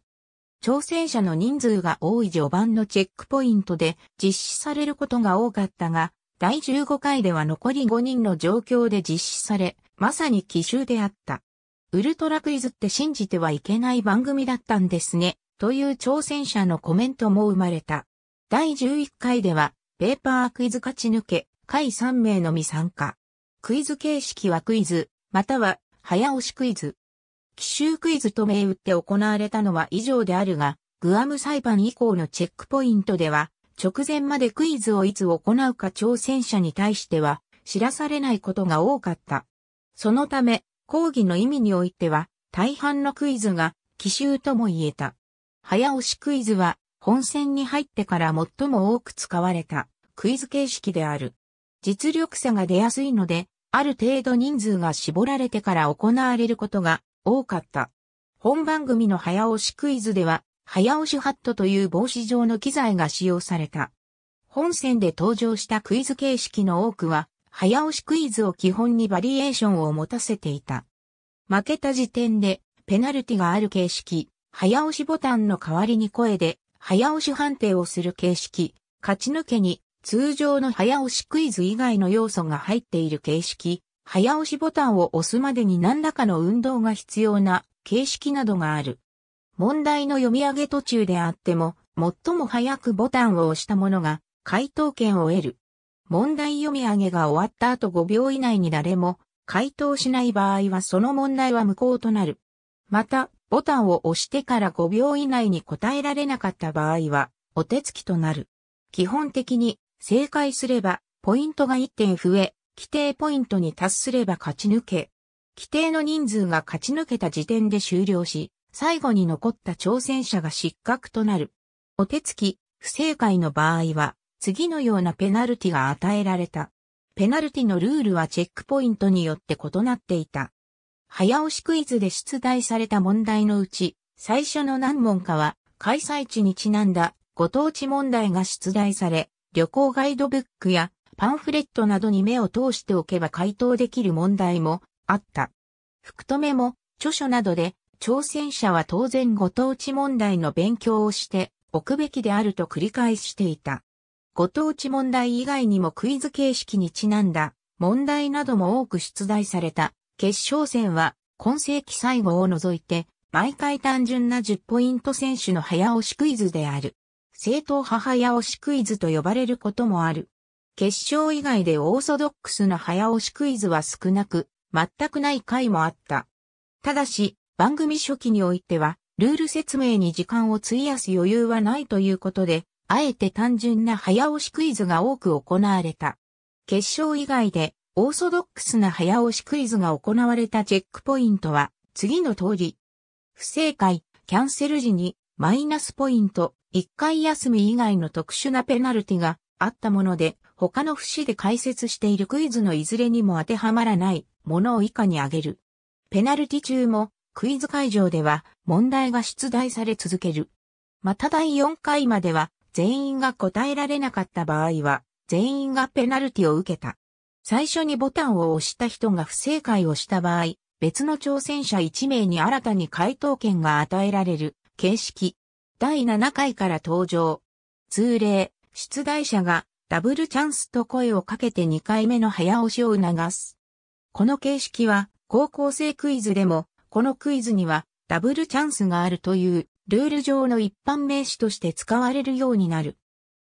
挑戦者の人数が多い序盤のチェックポイントで実施されることが多かったが、第15回では残り5人の状況で実施され、まさに奇襲であった。ウルトラクイズって信じてはいけない番組だったんですね、という挑戦者のコメントも生まれた。第11回では、ペーパークイズ勝ち抜け、回3名のみ参加。クイズ形式はクイズ、または、早押しクイズ。奇襲クイズと銘打って行われたのは以上であるが、グアム裁判以降のチェックポイントでは、直前までクイズをいつ行うか挑戦者に対しては、知らされないことが多かった。そのため、講義の意味においては、大半のクイズが奇襲とも言えた。早押しクイズは本戦に入ってから最も多く使われたクイズ形式である。実力差が出やすいので、ある程度人数が絞られてから行われることが多かった。本番組の早押しクイズでは、早押しハットという帽子状の機材が使用された。本戦で登場したクイズ形式の多くは、早押しクイズを基本にバリエーションを持たせていた。負けた時点でペナルティがある形式、早押しボタンの代わりに声で早押し判定をする形式、勝ち抜けに通常の早押しクイズ以外の要素が入っている形式、早押しボタンを押すまでに何らかの運動が必要な形式などがある。問題の読み上げ途中であっても、最も早くボタンを押した者が回答権を得る。問題読み上げが終わった後5秒以内に誰も回答しない場合はその問題は無効となる。また、ボタンを押してから5秒以内に答えられなかった場合は、お手つきとなる。基本的に、正解すれば、ポイントが1点増え、規定ポイントに達すれば勝ち抜け。規定の人数が勝ち抜けた時点で終了し、最後に残った挑戦者が失格となる。お手つき、不正解の場合は、次のようなペナルティが与えられた。ペナルティのルールはチェックポイントによって異なっていた。早押しクイズで出題された問題のうち、最初の何問かは、開催地にちなんだご当地問題が出題され、旅行ガイドブックやパンフレットなどに目を通しておけば回答できる問題もあった。福留も著書などで挑戦者は当然ご当地問題の勉強をしておくべきであると繰り返していた。ご当地問題以外にもクイズ形式にちなんだ問題なども多く出題された決勝戦は今世紀最後を除いて毎回単純な10ポイント選手の早押しクイズである。正当派早押しクイズと呼ばれることもある。決勝以外でオーソドックスな早押しクイズは少なく、全くない回もあった。ただし、番組初期においては、ルール説明に時間を費やす余裕はないということで、あえて単純な早押しクイズが多く行われた。決勝以外で、オーソドックスな早押しクイズが行われたチェックポイントは、次の通り。不正解、キャンセル時に、マイナスポイント、1回休み以外の特殊なペナルティがあったもので、他の節で解説しているクイズのいずれにも当てはまらないものを以下に挙げる。ペナルティ中もクイズ会場では問題が出題され続ける。また第4回までは全員が答えられなかった場合は、全員がペナルティを受けた。最初にボタンを押した人が不正解をした場合、別の挑戦者1名に新たに回答権が与えられる形式。第7回から登場。通例、出題者がダブルチャンスと声をかけて2回目の早押しを促す。この形式は高校生クイズでも、このクイズにはダブルチャンスがあるというルール上の一般名詞として使われるようになる。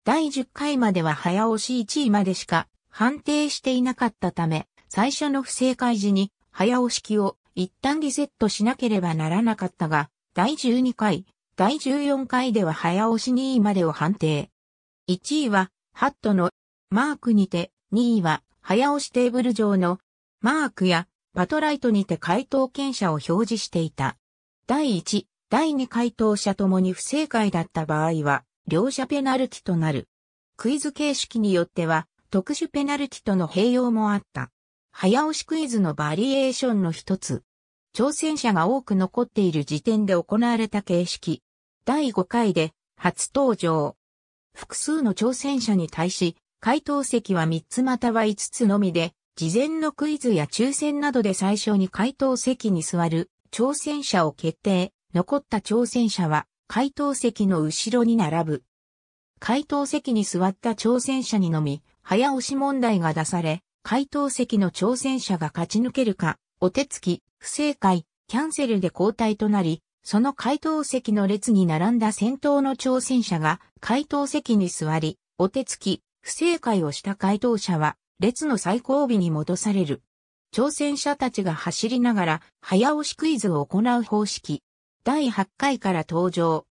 第10回までは早押し1位までしか判定していなかったため、最初の不正解時に早押し機を一旦リセットしなければならなかったが、第12回、第14回では早押し2位までを判定。1位は、ハットのマークにて、2位は、早押しテーブル上のマークやパトライトにて回答権者を表示していた。第1、第2回答者ともに不正解だった場合は、両者ペナルティとなる。クイズ形式によっては、特殊ペナルティとの併用もあった。早押しクイズのバリエーションの一つ。挑戦者が多く残っている時点で行われた形式。第5回で初登場。複数の挑戦者に対し、回答席は3つまたは5つのみで、事前のクイズや抽選などで最初に回答席に座る挑戦者を決定。残った挑戦者は回答席の後ろに並ぶ。回答席に座った挑戦者にのみ、早押し問題が出され、回答席の挑戦者が勝ち抜けるか、お手つき、不正解、キャンセルで交代となり、その回答席の列に並んだ先頭の挑戦者が回答席に座り、お手つき、不正解をした回答者は、列の最後尾に戻される。挑戦者たちが走りながら、早押しクイズを行う方式。第8回から登場。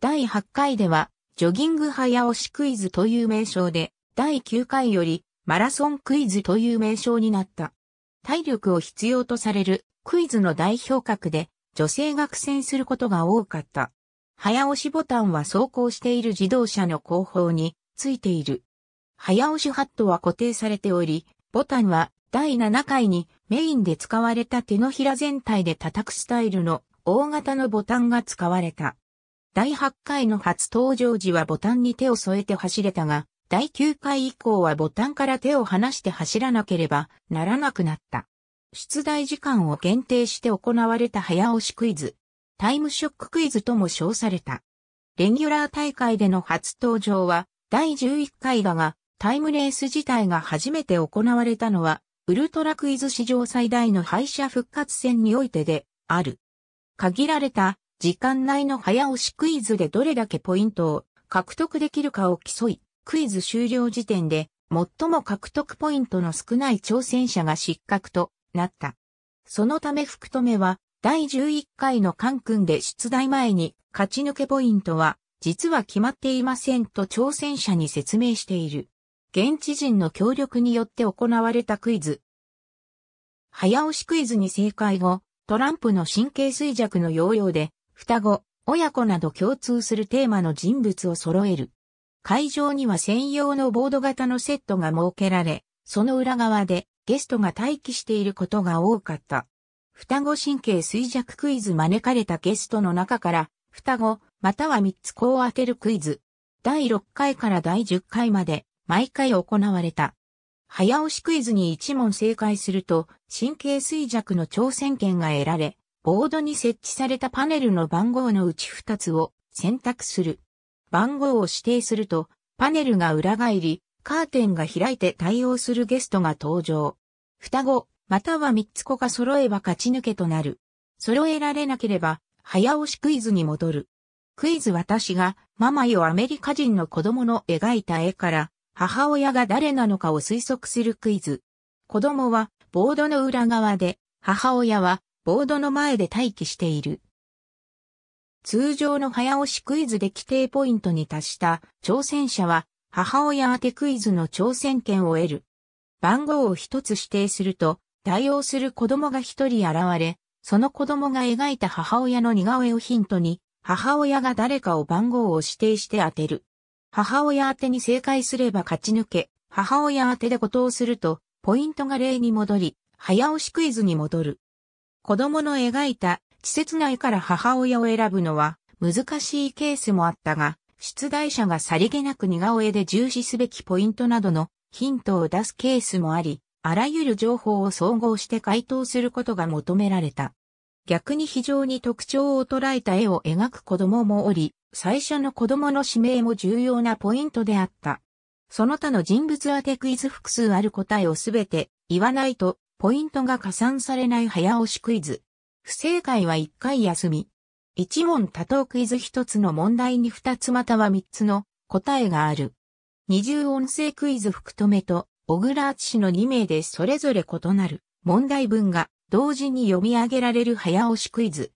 第8回では、ジョギング早押しクイズという名称で、第9回より、マラソンクイズという名称になった。体力を必要とされるクイズの代表格で、女性が苦戦することが多かった。早押しボタンは走行している自動車の後方についている。早押しハットは固定されており、ボタンは第7回にメインで使われた手のひら全体で叩くスタイルの大型のボタンが使われた。第8回の初登場時はボタンに手を添えて走れたが、第9回以降はボタンから手を離して走らなければならなくなった。出題時間を限定して行われた早押しクイズ。タイムショッククイズとも称された。レギュラー大会での初登場は第11回だが、タイムレース自体が初めて行われたのは、ウルトラクイズ史上最大の敗者復活戦においてである。限られた時間内の早押しクイズでどれだけポイントを獲得できるかを競い、クイズ終了時点で最も獲得ポイントの少ない挑戦者が失格となった。そのため福留は第11回の関君で出題前に勝ち抜けポイントは実は決まっていませんと挑戦者に説明している。現地人の協力によって行われたクイズ。早押しクイズに正解後、トランプの神経衰弱の要領で、双子、親子など共通するテーマの人物を揃える。会場には専用のボード型のセットが設けられ、その裏側でゲストが待機していることが多かった。双子神経衰弱クイズ招かれたゲストの中から、双子、または三つ子を当てるクイズ。第6回から第10回まで、毎回行われた。早押しクイズに1問正解すると、神経衰弱の挑戦権が得られ、ボードに設置されたパネルの番号のうち2つを選択する。番号を指定すると、パネルが裏返り、カーテンが開いて対応するゲストが登場。双子、または3つ子が揃えば勝ち抜けとなる。揃えられなければ、早押しクイズに戻る。クイズ私が、ママよアメリカ人の子供の描いた絵から、母親が誰なのかを推測するクイズ。子供はボードの裏側で、母親はボードの前で待機している。通常の早押しクイズで規定ポイントに達した挑戦者は母親当てクイズの挑戦権を得る。番号を一つ指定すると対応する子供が一人現れ、その子供が描いた母親の似顔絵をヒントに母親が誰かを番号を指定して当てる。母親宛てに正解すれば勝ち抜け、母親宛てでとをすると、ポイントが例に戻り、早押しクイズに戻る。子供の描いた、施設内から母親を選ぶのは、難しいケースもあったが、出題者がさりげなく似顔絵で重視すべきポイントなどのヒントを出すケースもあり、あらゆる情報を総合して回答することが求められた。逆に非常に特徴を捉えた絵を描く子供もおり、最初の子供の指名も重要なポイントであった。その他の人物当てクイズ複数ある答えをすべて言わないとポイントが加算されない早押しクイズ。不正解は1回休み。1問多答クイズ1つの問題に2つまたは3つの答えがある。20音声クイズ福留と小倉厚の2名でそれぞれ異なる問題文が同時に読み上げられる早押しクイズ。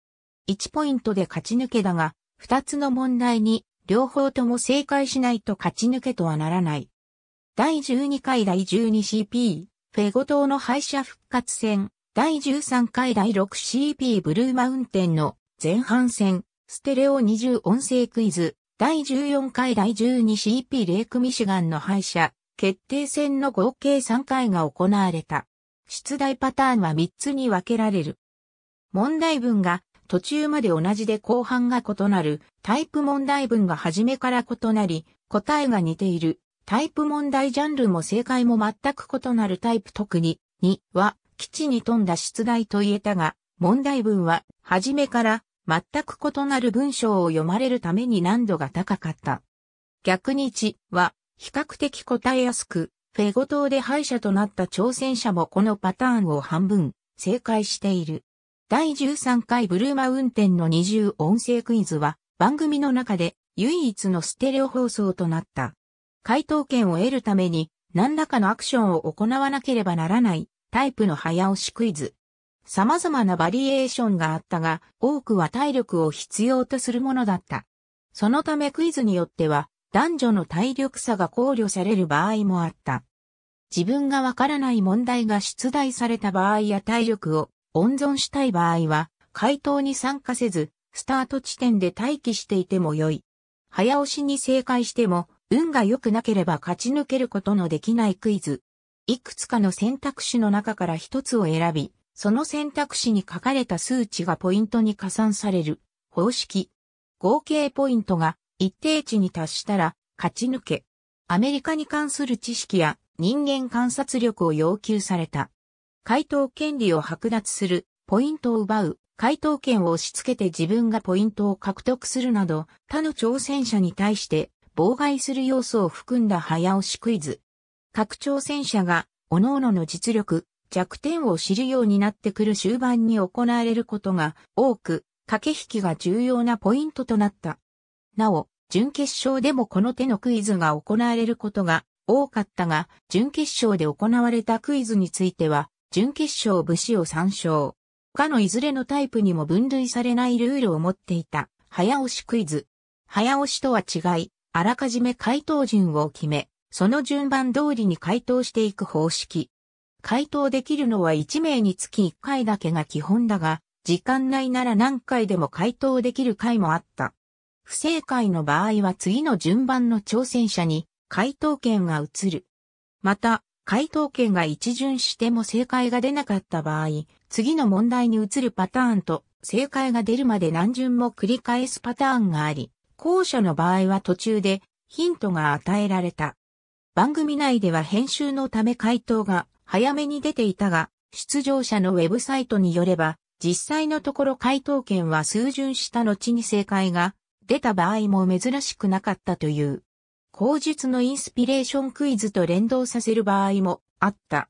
1ポイントで勝ち抜けだが、2つの問題に両方とも正解しないと勝ち抜けとはならない。第12回第 12CP、フェゴ島の敗者復活戦、第13回第 6CP ブルーマウンテンの前半戦、ステレオ20音声クイズ、第14回第 12CP レイクミシガンの敗者、決定戦の合計3回が行われた。出題パターンは3つに分けられる。問題文が途中まで同じで後半が異なるタイプ問題文が初めから異なり、答えが似ているタイプ問題ジャンルも正解も全く異なるタイプ特に2は基地に富んだ出題と言えたが、問題文は初めから全く異なる文章を読まれるために難度が高かった。逆に1は比較的答えやすくフェゴ島で敗者となった挑戦者もこのパターンを半分正解している。第13回ブルーマウンテンの二重音声クイズは番組の中で唯一のステレオ放送となった。回答権を得るために何らかのアクションを行わなければならないタイプの早押しクイズ。様々なバリエーションがあったが、多くは体力を必要とするものだった。そのためクイズによっては、男女の体力差が考慮される場合もあった。自分がわからない問題が出題された場合や体力を温存したい場合は、回答に参加せず、スタート地点で待機していても良い。早押しに正解しても、運が良くなければ勝ち抜けることのできないクイズ。いくつかの選択肢の中から一つを選び、その選択肢に書かれた数値がポイントに加算される方式。合計ポイントが一定値に達したら勝ち抜け。アメリカに関する知識や人間観察力を要求された。回答権利を剥奪する、ポイントを奪う、回答権を押し付けて自分がポイントを獲得するなど、他の挑戦者に対して妨害する要素を含んだ早押しクイズ。各挑戦者が、各々の実力、弱点を知るようになってくる終盤に行われることが多く、駆け引きが重要なポイントとなった。なお、準決勝でもこの手のクイズが行われることが多かったが、準決勝で行われたクイズについては、準決勝武士を参照。他のいずれのタイプにも分類されないルールを持っていた、早押しクイズ。早押しとは違い、あらかじめ回答順を決め、その順番通りに回答していく方式。回答できるのは1名につき1回だけが基本だが、時間内なら何回でも回答できる回もあった。不正解の場合は次の順番の挑戦者に回答権が移る。また、回答権が一巡しても正解が出なかった場合、次の問題に移るパターンと正解が出るまで何巡も繰り返すパターンがあり、後者の場合は途中でヒントが与えられた。番組内では編集のため回答が早めに出ていたが、出場者のウェブサイトによれば、実際のところ回答権は数巡した後に正解が出た場合も珍しくなかったという。口述のインスピレーションクイズと連動させる場合もあった。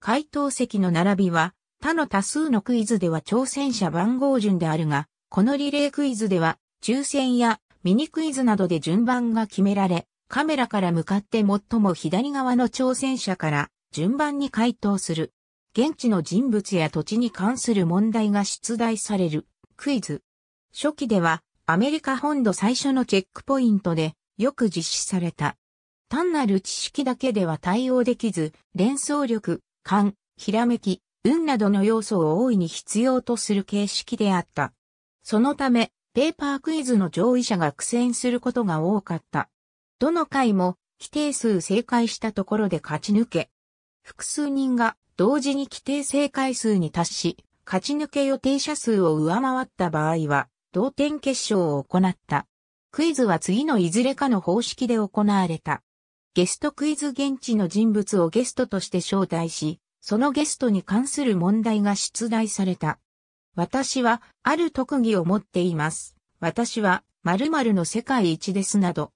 回答席の並びは他の多数のクイズでは挑戦者番号順であるが、このリレークイズでは抽選やミニクイズなどで順番が決められ、カメラから向かって最も左側の挑戦者から順番に回答する。現地の人物や土地に関する問題が出題されるクイズ。初期ではアメリカ本土最初のチェックポイントでよく実施された。単なる知識だけでは対応できず、連想力、勘、ひらめき、運などの要素を大いに必要とする形式であった。そのため、ペーパークイズの上位者が苦戦することが多かった。どの回も、規定数正解したところで勝ち抜け。複数人が同時に規定正解数に達し、勝ち抜け予定者数を上回った場合は、同点決勝を行った。クイズは次のいずれかの方式で行われた。ゲストクイズ現地の人物をゲストとして招待し、そのゲストに関する問題が出題された。私は、ある特技を持っています。私は、〇〇の世界一ですなど。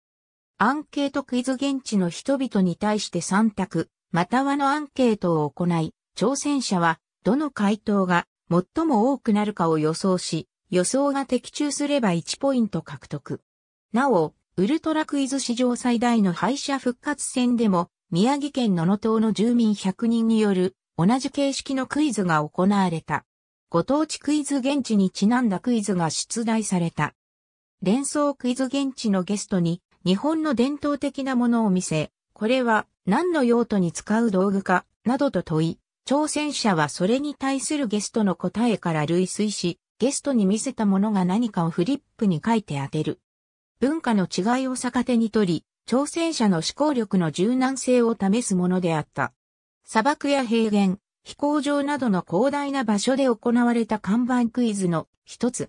アンケートクイズ現地の人々に対して3択、またはのアンケートを行い、挑戦者は、どの回答が最も多くなるかを予想し、予想が的中すれば1ポイント獲得。なお、ウルトラクイズ史上最大の敗者復活戦でも、宮城県野々島の住民100人による同じ形式のクイズが行われた。ご当地クイズ現地にちなんだクイズが出題された。連想クイズ現地のゲストに日本の伝統的なものを見せ、これは何の用途に使う道具か、などと問い、挑戦者はそれに対するゲストの答えから類推し、ゲストに見せたものが何かをフリップに書いて当てる。文化の違いを逆手に取り、挑戦者の思考力の柔軟性を試すものであった。砂漠や平原、飛行場などの広大な場所で行われた看板クイズの一つ。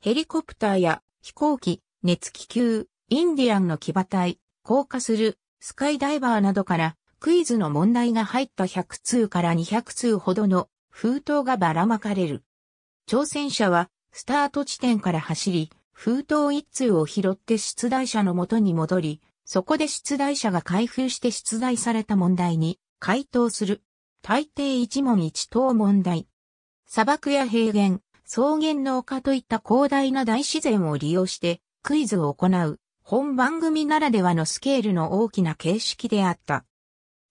ヘリコプターや飛行機、熱気球、インディアンの騎馬隊、降下する、スカイダイバーなどからクイズの問題が入った100通から200通ほどの封筒がばらまかれる。挑戦者は、スタート地点から走り、封筒一通を拾って出題者の元に戻り、そこで出題者が開封して出題された問題に回答する。大抵一問一答問題。砂漠や平原、草原の丘といった広大な大自然を利用してクイズを行う本番組ならではのスケールの大きな形式であった。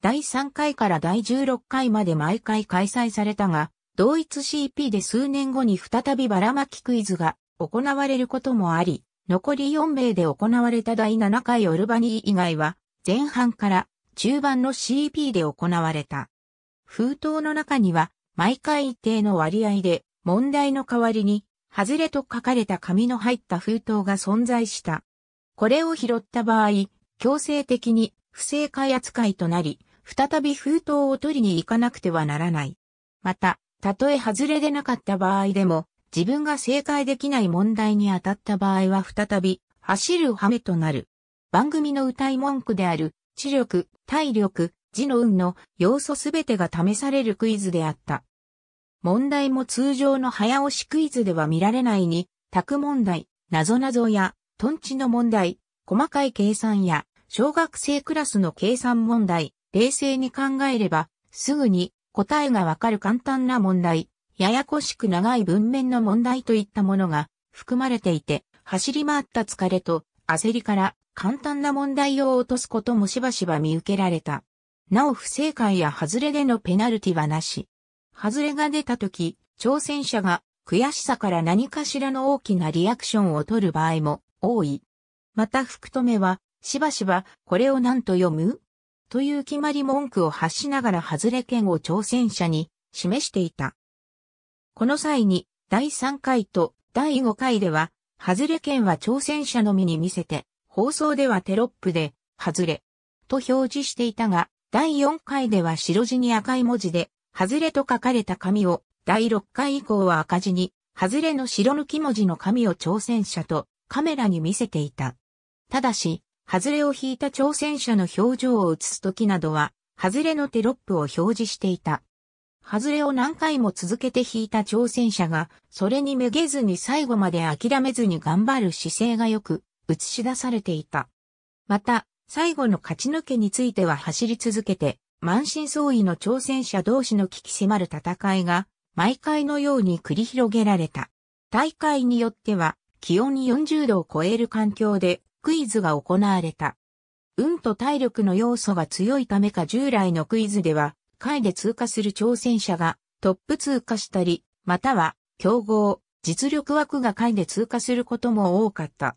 第3回から第16回まで毎回開催されたが、同一 CP で数年後に再びばらまきクイズが行われることもあり、残り4名で行われた第7回オルバニー以外は、前半から中盤の CP で行われた。封筒の中には、毎回一定の割合で、問題の代わりに、外れと書かれた紙の入った封筒が存在した。これを拾った場合、強制的に不正解扱いとなり、再び封筒を取りに行かなくてはならない。また、たとえ外れでなかった場合でも、自分が正解できない問題に当たった場合は再び、走る羽目となる。番組の歌い文句である、知力、体力、字の運の要素すべてが試されるクイズであった。問題も通常の早押しクイズでは見られないに、卓問題、謎謎や、トンチの問題、細かい計算や、小学生クラスの計算問題、冷静に考えれば、すぐに答えがわかる簡単な問題、ややこしく長い文面の問題といったものが含まれていて、走り回った疲れと焦りから簡単な問題を落とすこともしばしば見受けられた。なお不正解や外れでのペナルティはなし。外れが出た時、挑戦者が悔しさから何かしらの大きなリアクションを取る場合も多い。また福留はしばしばこれを何と読むという決まり文句を発しながら外れ券を挑戦者に示していた。この際に第3回と第5回では、外れ券は挑戦者のみに見せて、放送ではテロップで、外れ、と表示していたが、第4回では白地に赤い文字で、外れと書かれた紙を、第6回以降は赤字に、外れの白抜き文字の紙を挑戦者とカメラに見せていた。ただし、外れを引いた挑戦者の表情を映すときなどは、外れのテロップを表示していた。外れを何回も続けて引いた挑戦者が、それにめげずに最後まで諦めずに頑張る姿勢がよく映し出されていた。また、最後の勝ち抜けについては走り続けて、満身創痍の挑戦者同士の危機迫る戦いが、毎回のように繰り広げられた。大会によっては、気温40度を超える環境でクイズが行われた。運と体力の要素が強いためか従来のクイズでは、下位で通過する挑戦者がトップ通過したり、または、競合、実力枠が下位で通過することも多かった。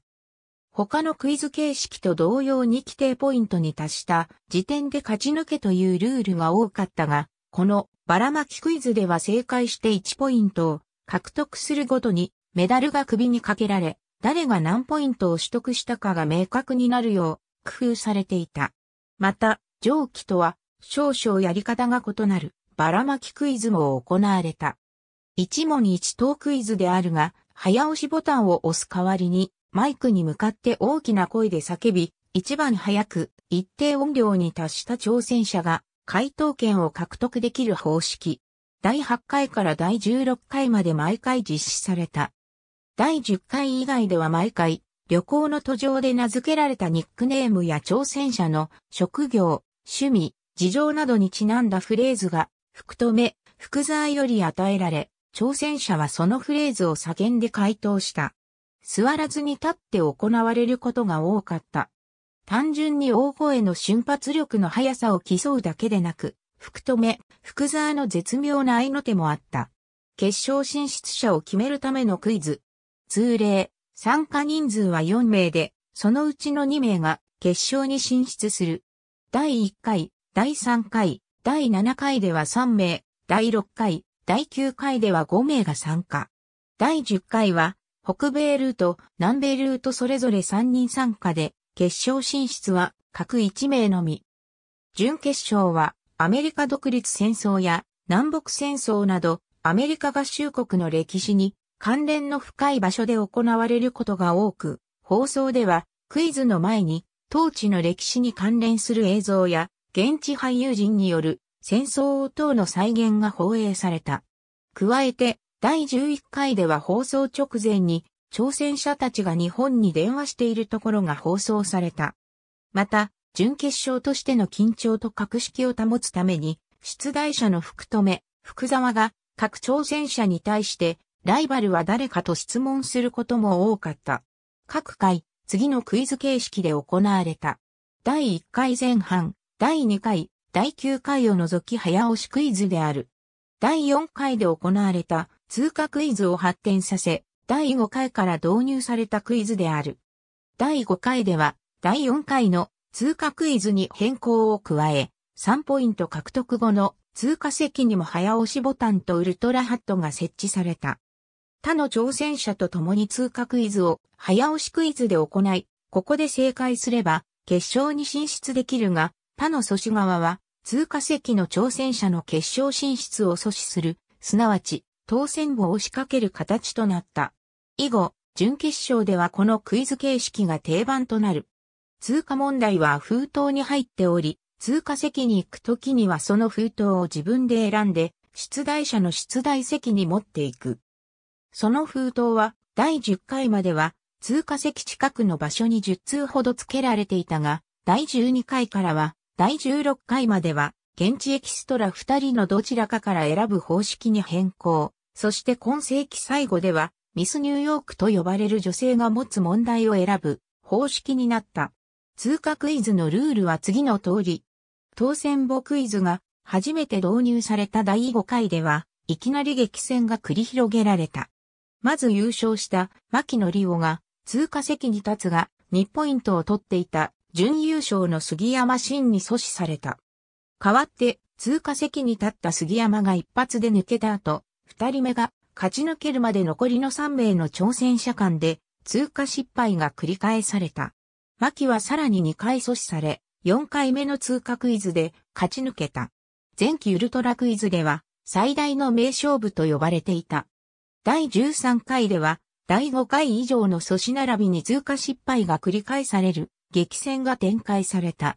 他のクイズ形式と同様に規定ポイントに達した時点で勝ち抜けというルールが多かったが、このバラマきクイズでは正解して1ポイントを獲得するごとにメダルが首にかけられ、誰が何ポイントを取得したかが明確になるよう工夫されていた。また、上記とは少々やり方が異なるばらまきクイズも行われた。一問一答クイズであるが、早押しボタンを押す代わりに、マイクに向かって大きな声で叫び、一番早く一定音量に達した挑戦者が回答権を獲得できる方式。第8回から第16回まで毎回実施された。第10回以外では毎回、旅行の途上で名付けられたニックネームや挑戦者の職業、趣味、事情などにちなんだフレーズが、福留、福沢より与えられ、挑戦者はそのフレーズを叫んで回答した。座らずに立って行われることが多かった。単純に大声の瞬発力の速さを競うだけでなく、福留、福沢の絶妙な合いの手もあった。決勝進出者を決めるためのクイズ、通例、参加人数は4名で、そのうちの2名が決勝に進出する。第1回、第3回、第7回では3名、第6回、第9回では5名が参加。第10回は、北米ルート、南米ルートそれぞれ3人参加で、決勝進出は各1名のみ。準決勝は、アメリカ独立戦争や南北戦争など、アメリカ合衆国の歴史に関連の深い場所で行われることが多く、放送ではクイズの前に当地の歴史に関連する映像や現地俳優陣による戦争等の再現が放映された。加えて第11回では放送直前に挑戦者たちが日本に電話しているところが放送された。また、準決勝としての緊張と格式を保つために、出題者の福留、福沢が各挑戦者に対してライバルは誰かと質問することも多かった。各回、次のクイズ形式で行われた。第1回前半、第2回、第9回を除き早押しクイズである。第4回で行われた通過クイズを発展させ、第5回から導入されたクイズである。第5回では、第4回の通過クイズに変更を加え、3ポイント獲得後の通過席にも早押しボタンとウルトラハットが設置された。他の挑戦者と共に通過クイズを早押しクイズで行い、ここで正解すれば決勝に進出できるが、他の阻止側は通過席の挑戦者の決勝進出を阻止する、すなわち当選簿を仕掛ける形となった。以後、準決勝ではこのクイズ形式が定番となる。通過問題は封筒に入っており、通過席に行くときにはその封筒を自分で選んで、出題者の出題席に持っていく。その封筒は、第10回までは、通過席近くの場所に10通ほど付けられていたが、第12回からは、第16回までは、現地エキストラ2人のどちらかから選ぶ方式に変更。そして今世紀最後では、ミスニューヨークと呼ばれる女性が持つ問題を選ぶ方式になった。通過クイズのルールは次の通り。当選簿クイズが初めて導入された第5回では、いきなり激戦が繰り広げられた。まず優勝した牧野里夫が通過席に立つが2ポイントを取っていた準優勝の杉山真に阻止された。代わって通過席に立った杉山が一発で抜けた後、二人目が勝ち抜けるまで残りの3名の挑戦者間で通過失敗が繰り返された。牧はさらに2回阻止され、4回目の通過クイズで勝ち抜けた。前期ウルトラクイズでは最大の名勝負と呼ばれていた。第13回では、第5回以上の阻止並びに通過失敗が繰り返される激戦が展開された。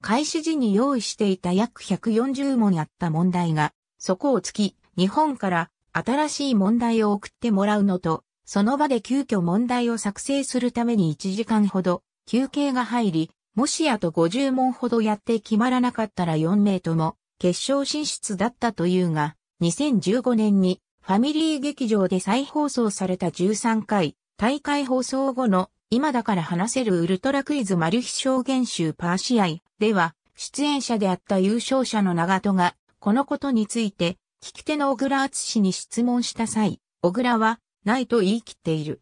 開始時に用意していた約140問あった問題が、そこをつき、日本から新しい問題を送ってもらうのと、その場で急遽問題を作成するために1時間ほど休憩が入り、もしあと50問ほどやって決まらなかったら4名とも決勝進出だったというが、2015年にファミリー劇場で再放送された13回、大会放送後の今だから話せるウルトラクイズマル秘証言集パー試合では、出演者であった優勝者の長戸が、このことについて、聞き手の小倉厚氏に質問した際、小倉は、ないと言い切っている。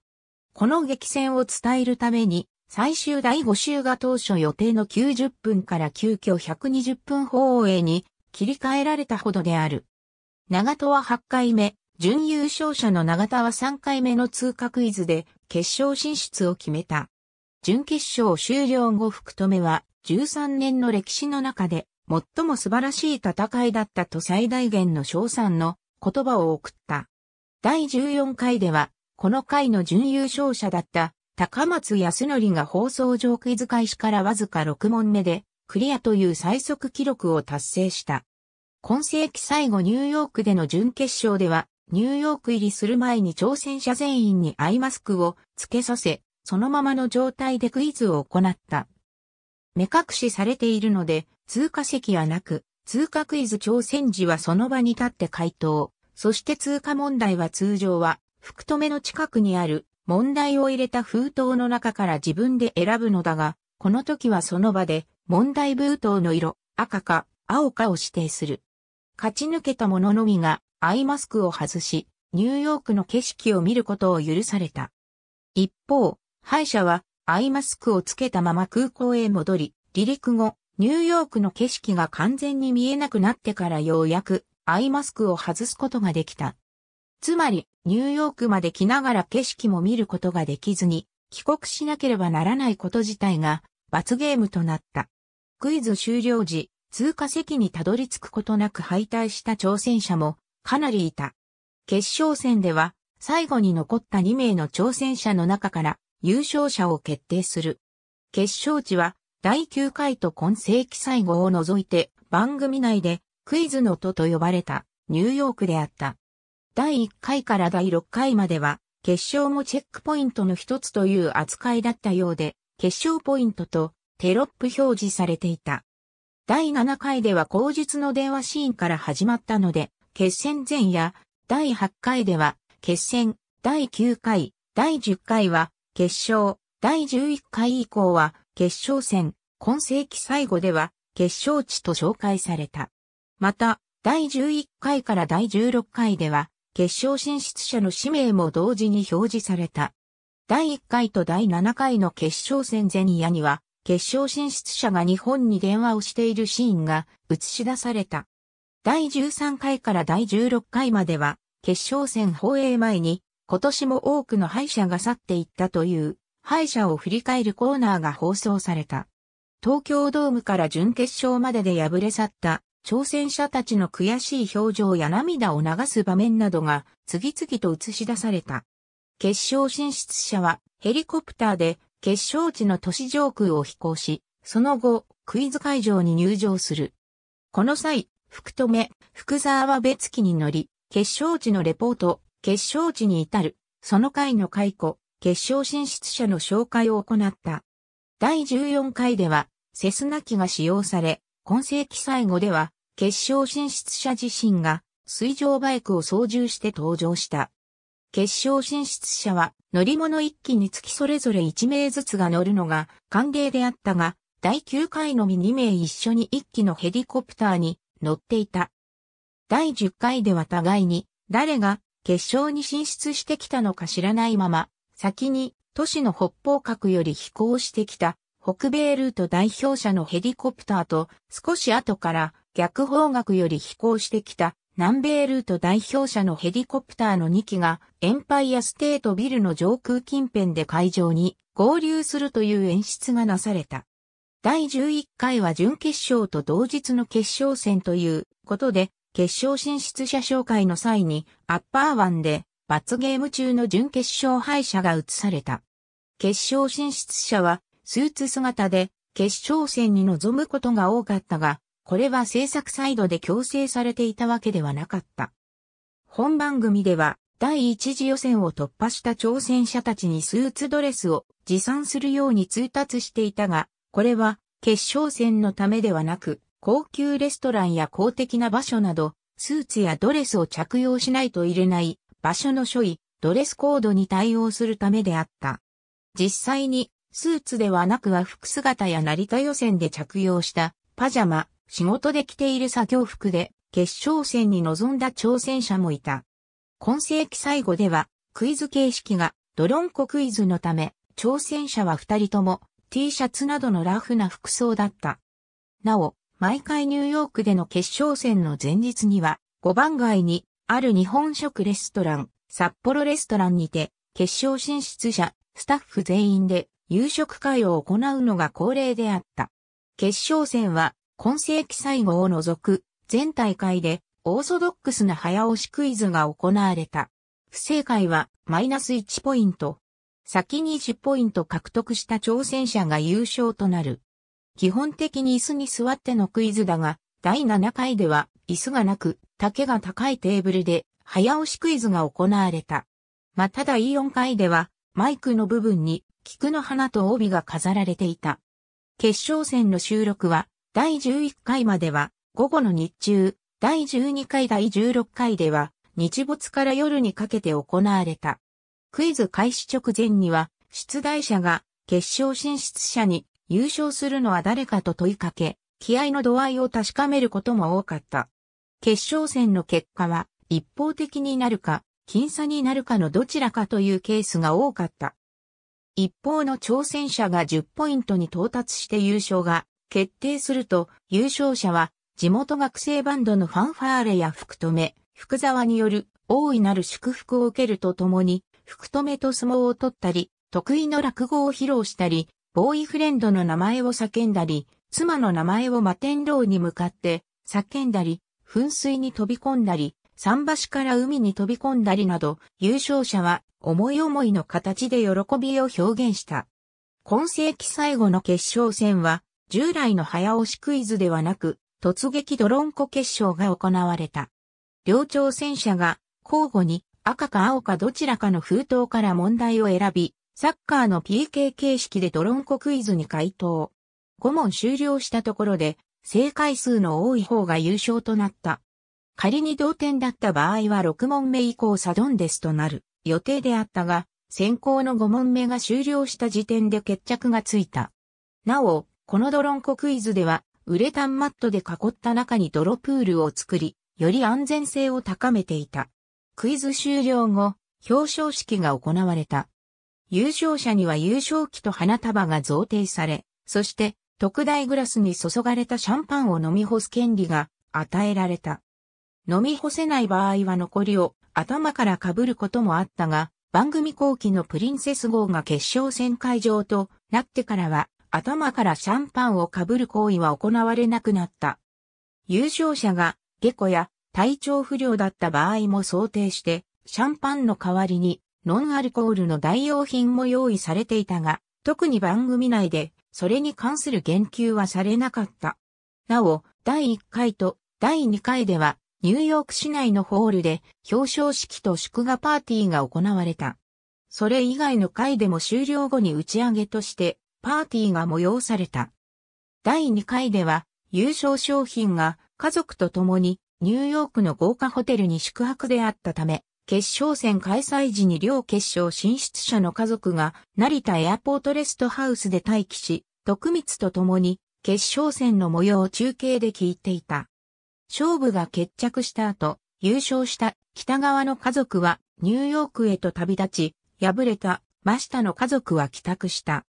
この激戦を伝えるために、最終第5週が当初予定の90分から急遽120分放映に切り替えられたほどである。長戸は8回目、準優勝者の永田は3回目の通過クイズで決勝進出を決めた。準決勝終了後福留は13年の歴史の中で最も素晴らしい戦いだったと最大限の賞賛の言葉を送った。第14回では、この回の準優勝者だった高松康則が放送上クイズ開始からわずか6問目でクリアという最速記録を達成した。今世紀最後ニューヨークでの準決勝ではニューヨーク入りする前に挑戦者全員にアイマスクをつけさせ、そのままの状態でクイズを行った。目隠しされているので、通過席はなく、通過クイズ挑戦時はその場に立って回答。そして通過問題は通常は、福留の近くにある問題を入れた封筒の中から自分で選ぶのだが、この時はその場で問題封筒の色、赤か青かを指定する。勝ち抜けた者のみがアイマスクを外し、ニューヨークの景色を見ることを許された。一方、歯医者はアイマスクをつけたまま空港へ戻り、離陸後、ニューヨークの景色が完全に見えなくなってからようやくアイマスクを外すことができた。つまり、ニューヨークまで来ながら景色も見ることができずに、帰国しなければならないこと自体が罰ゲームとなった。クイズ終了時、通過席にたどり着くことなく敗退した挑戦者もかなりいた。決勝戦では、最後に残った2名の挑戦者の中から優勝者を決定する。決勝地は第9回と今世紀最後を除いて番組内でクイズの都と呼ばれたニューヨークであった。第1回から第6回までは決勝もチェックポイントの一つという扱いだったようで決勝ポイントとテロップ表示されていた。第7回では口述の電話シーンから始まったので決戦前夜、第8回では、決戦、第9回、第10回は、決勝、第11回以降は、決勝戦、今世紀最後では、決勝地と紹介された。また、第11回から第16回では、決勝進出者の氏名も同時に表示された。第1回と第7回の決勝戦前夜には、決勝進出者が日本に電話をしているシーンが映し出された。第13回から第16回までは、決勝戦放映前に、今年も多くの敗者が去っていったという、敗者を振り返るコーナーが放送された。東京ドームから準決勝までで敗れ去った挑戦者たちの悔しい表情や涙を流す場面などが次々と映し出された。決勝進出者はヘリコプターで決勝地の都市上空を飛行し、その後クイズ会場に入場する。この際、福留、福沢は別機に乗り、決勝地のレポート、決勝地に至る、その回の解雇、決勝進出者の紹介を行った。第14回では、セスナ機が使用され、今世紀最後では、決勝進出者自身が、水上バイクを操縦して登場した。決勝進出者は、乗り物1機につきそれぞれ1名ずつが乗るのが歓迎であったが、第9回のみ2名一緒に1機のヘリコプターに乗っていた。第10回では互いに、誰が決勝に進出してきたのか知らないまま、先に都市の北方角より飛行してきた北米ルート代表者のヘリコプターと少し後から逆方角より飛行してきた南米ルート代表者のヘリコプターの2機がエンパイアステートビルの上空近辺で会場に合流するという演出がなされた。第11回は準決勝と同日の決勝戦ということで、決勝進出者紹介の際にアッパーンで罰ゲーム中の準決勝敗者が移された。決勝進出者はスーツ姿で決勝戦に臨むことが多かったが、これは制作サイドで強制されていたわけではなかった。本番組では第一次予選を突破した挑戦者たちにスーツドレスを持参するように通達していたが、これは決勝戦のためではなく、高級レストランや公的な場所など、スーツやドレスを着用しないと入れない場所の所位、ドレスコードに対応するためであった。実際に、スーツではなく和服姿や成田予選で着用したパジャマ、仕事で着ている作業服で決勝戦に臨んだ挑戦者もいた。今世紀最後ではクイズ形式がドロンコクイズのため挑戦者は二人とも T シャツなどのラフな服装だった。なお、毎回ニューヨークでの決勝戦の前日には、5番街にある日本食レストラン、札幌レストランにて、決勝進出者、スタッフ全員で夕食会を行うのが恒例であった。決勝戦は、今世紀最後を除く、全大会で、オーソドックスな早押しクイズが行われた。不正解は、マイナス1ポイント、先に10ポイント獲得した挑戦者が優勝となる。基本的に椅子に座ってのクイズだが、第7回では椅子がなく、丈が高いテーブルで早押しクイズが行われた。また第4回では、マイクの部分に菊の花と帯が飾られていた。決勝戦の収録は、第11回までは、午後の日中、第12回第16回では、日没から夜にかけて行われた。クイズ開始直前には、出題者が決勝進出者に優勝するのは誰かと問いかけ、気合の度合いを確かめることも多かった。決勝戦の結果は一方的になるか、僅差になるかのどちらかというケースが多かった。一方の挑戦者が10ポイントに到達して優勝が決定すると、優勝者は地元学生バンドのファンファーレや福留、福沢による大いなる祝福を受けるとともに、福留と相撲を取ったり、得意の落語を披露したり、ボーイフレンドの名前を叫んだり、妻の名前を摩天楼に向かって叫んだり、噴水に飛び込んだり、桟橋から海に飛び込んだりなど、優勝者は思い思いの形で喜びを表現した。今世紀最後の決勝戦は、従来の早押しクイズではなく、突撃ドロンコ決勝が行われた。両挑戦者が交互に赤か青かどちらかの封筒から問題を選び、サッカーの PK 形式でドロンコクイズに回答。5問終了したところで、正解数の多い方が優勝となった。仮に同点だった場合は6問目以降サドンデスとなる予定であったが、先行の5問目が終了した時点で決着がついた。なお、このドロンコクイズでは、ウレタンマットで囲った中に泥プールを作り、より安全性を高めていた。クイズ終了後、表彰式が行われた。優勝者には優勝旗と花束が贈呈され、そして特大グラスに注がれたシャンパンを飲み干す権利が与えられた。飲み干せない場合は残りを頭から被ることもあったが、番組後期のプリンセス号が決勝戦会場となってからは、頭からシャンパンを被る行為は行われなくなった。優勝者が、下戸や体調不良だった場合も想定して、シャンパンの代わりにノンアルコールの代用品も用意されていたが、特に番組内でそれに関する言及はされなかった。なお、第1回と第2回では、ニューヨーク市内のホールで表彰式と祝賀パーティーが行われた。それ以外の回でも終了後に打ち上げとしてパーティーが催された。第2回では優勝商品が家族と共にニューヨークの豪華ホテルに宿泊であったため、決勝戦開催時に両決勝進出者の家族が成田エアポートレストハウスで待機し、徳光と共に決勝戦の模様を中継で聞いていた。勝負が決着した後、優勝した北側の家族はニューヨークへと旅立ち、敗れた真下の家族は帰宅した。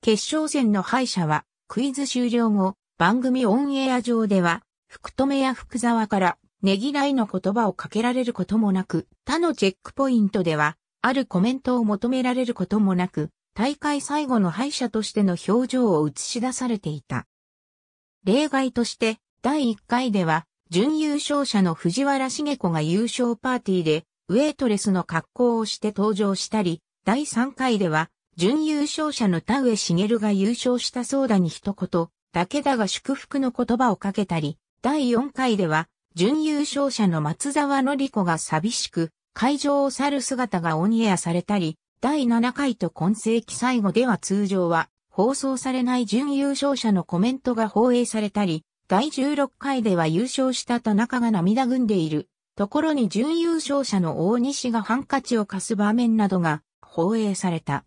決勝戦の敗者はクイズ終了後、番組オンエア上では福留や福沢からねぎらいの言葉をかけられることもなく、他のチェックポイントでは、あるコメントを求められることもなく、大会最後の敗者としての表情を映し出されていた。例外として、第1回では、準優勝者の藤原茂子が優勝パーティーで、ウェイトレスの格好をして登場したり、第3回では、準優勝者の田上茂が優勝したそうだに一言、武田が祝福の言葉をかけたり、第4回では、準優勝者の松沢のり子が寂しく、会場を去る姿がオンエアされたり、第7回と今世紀最後では通常は、放送されない準優勝者のコメントが放映されたり、第16回では優勝した田中が涙ぐんでいる、ところに準優勝者の大西がハンカチを貸す場面などが放映された。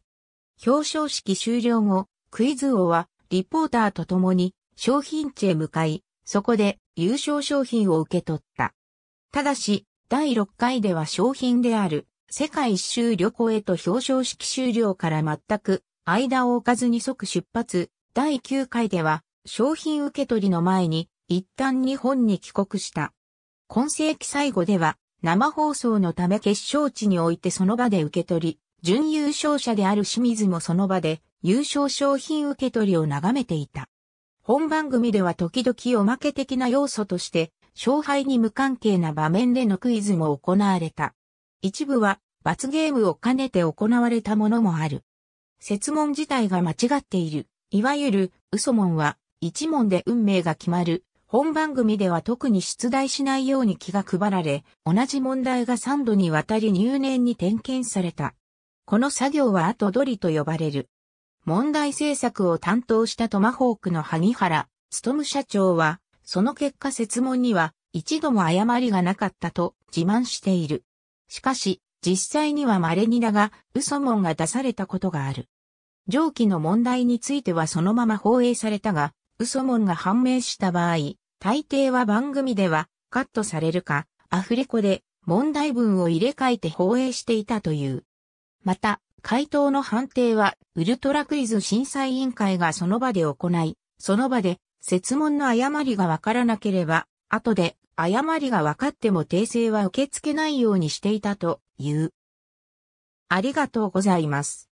表彰式終了後、クイズ王はリポーターと共に商品地へ向かい、そこで優勝商品を受け取った。ただし、第6回では商品である世界一周旅行へと表彰式終了から全く間を置かずに即出発。第9回では商品受け取りの前に一旦日本に帰国した。今世紀最後では生放送のため決勝地においてその場で受け取り、準優勝者である清水もその場で優勝商品受け取りを眺めていた。本番組では時々おまけ的な要素として、勝敗に無関係な場面でのクイズも行われた。一部は罰ゲームを兼ねて行われたものもある。説問自体が間違っている。いわゆる嘘問は一問で運命が決まる。本番組では特に出題しないように気が配られ、同じ問題が3度にわたり入念に点検された。この作業は後取りと呼ばれる。問題政策を担当したトマホークの萩原、勤社長は、その結果設問には一度も誤りがなかったと自慢している。しかし、実際には稀にだが、嘘問が出されたことがある。上記の問題についてはそのまま放映されたが、嘘問が判明した場合、大抵は番組ではカットされるか、アフレコで問題文を入れ替えて放映していたという。また、回答の判定は、ウルトラクイズ審査委員会がその場で行い、その場で、設問の誤りがわからなければ、後で、誤りが分かっても訂正は受け付けないようにしていたという。ありがとうございます。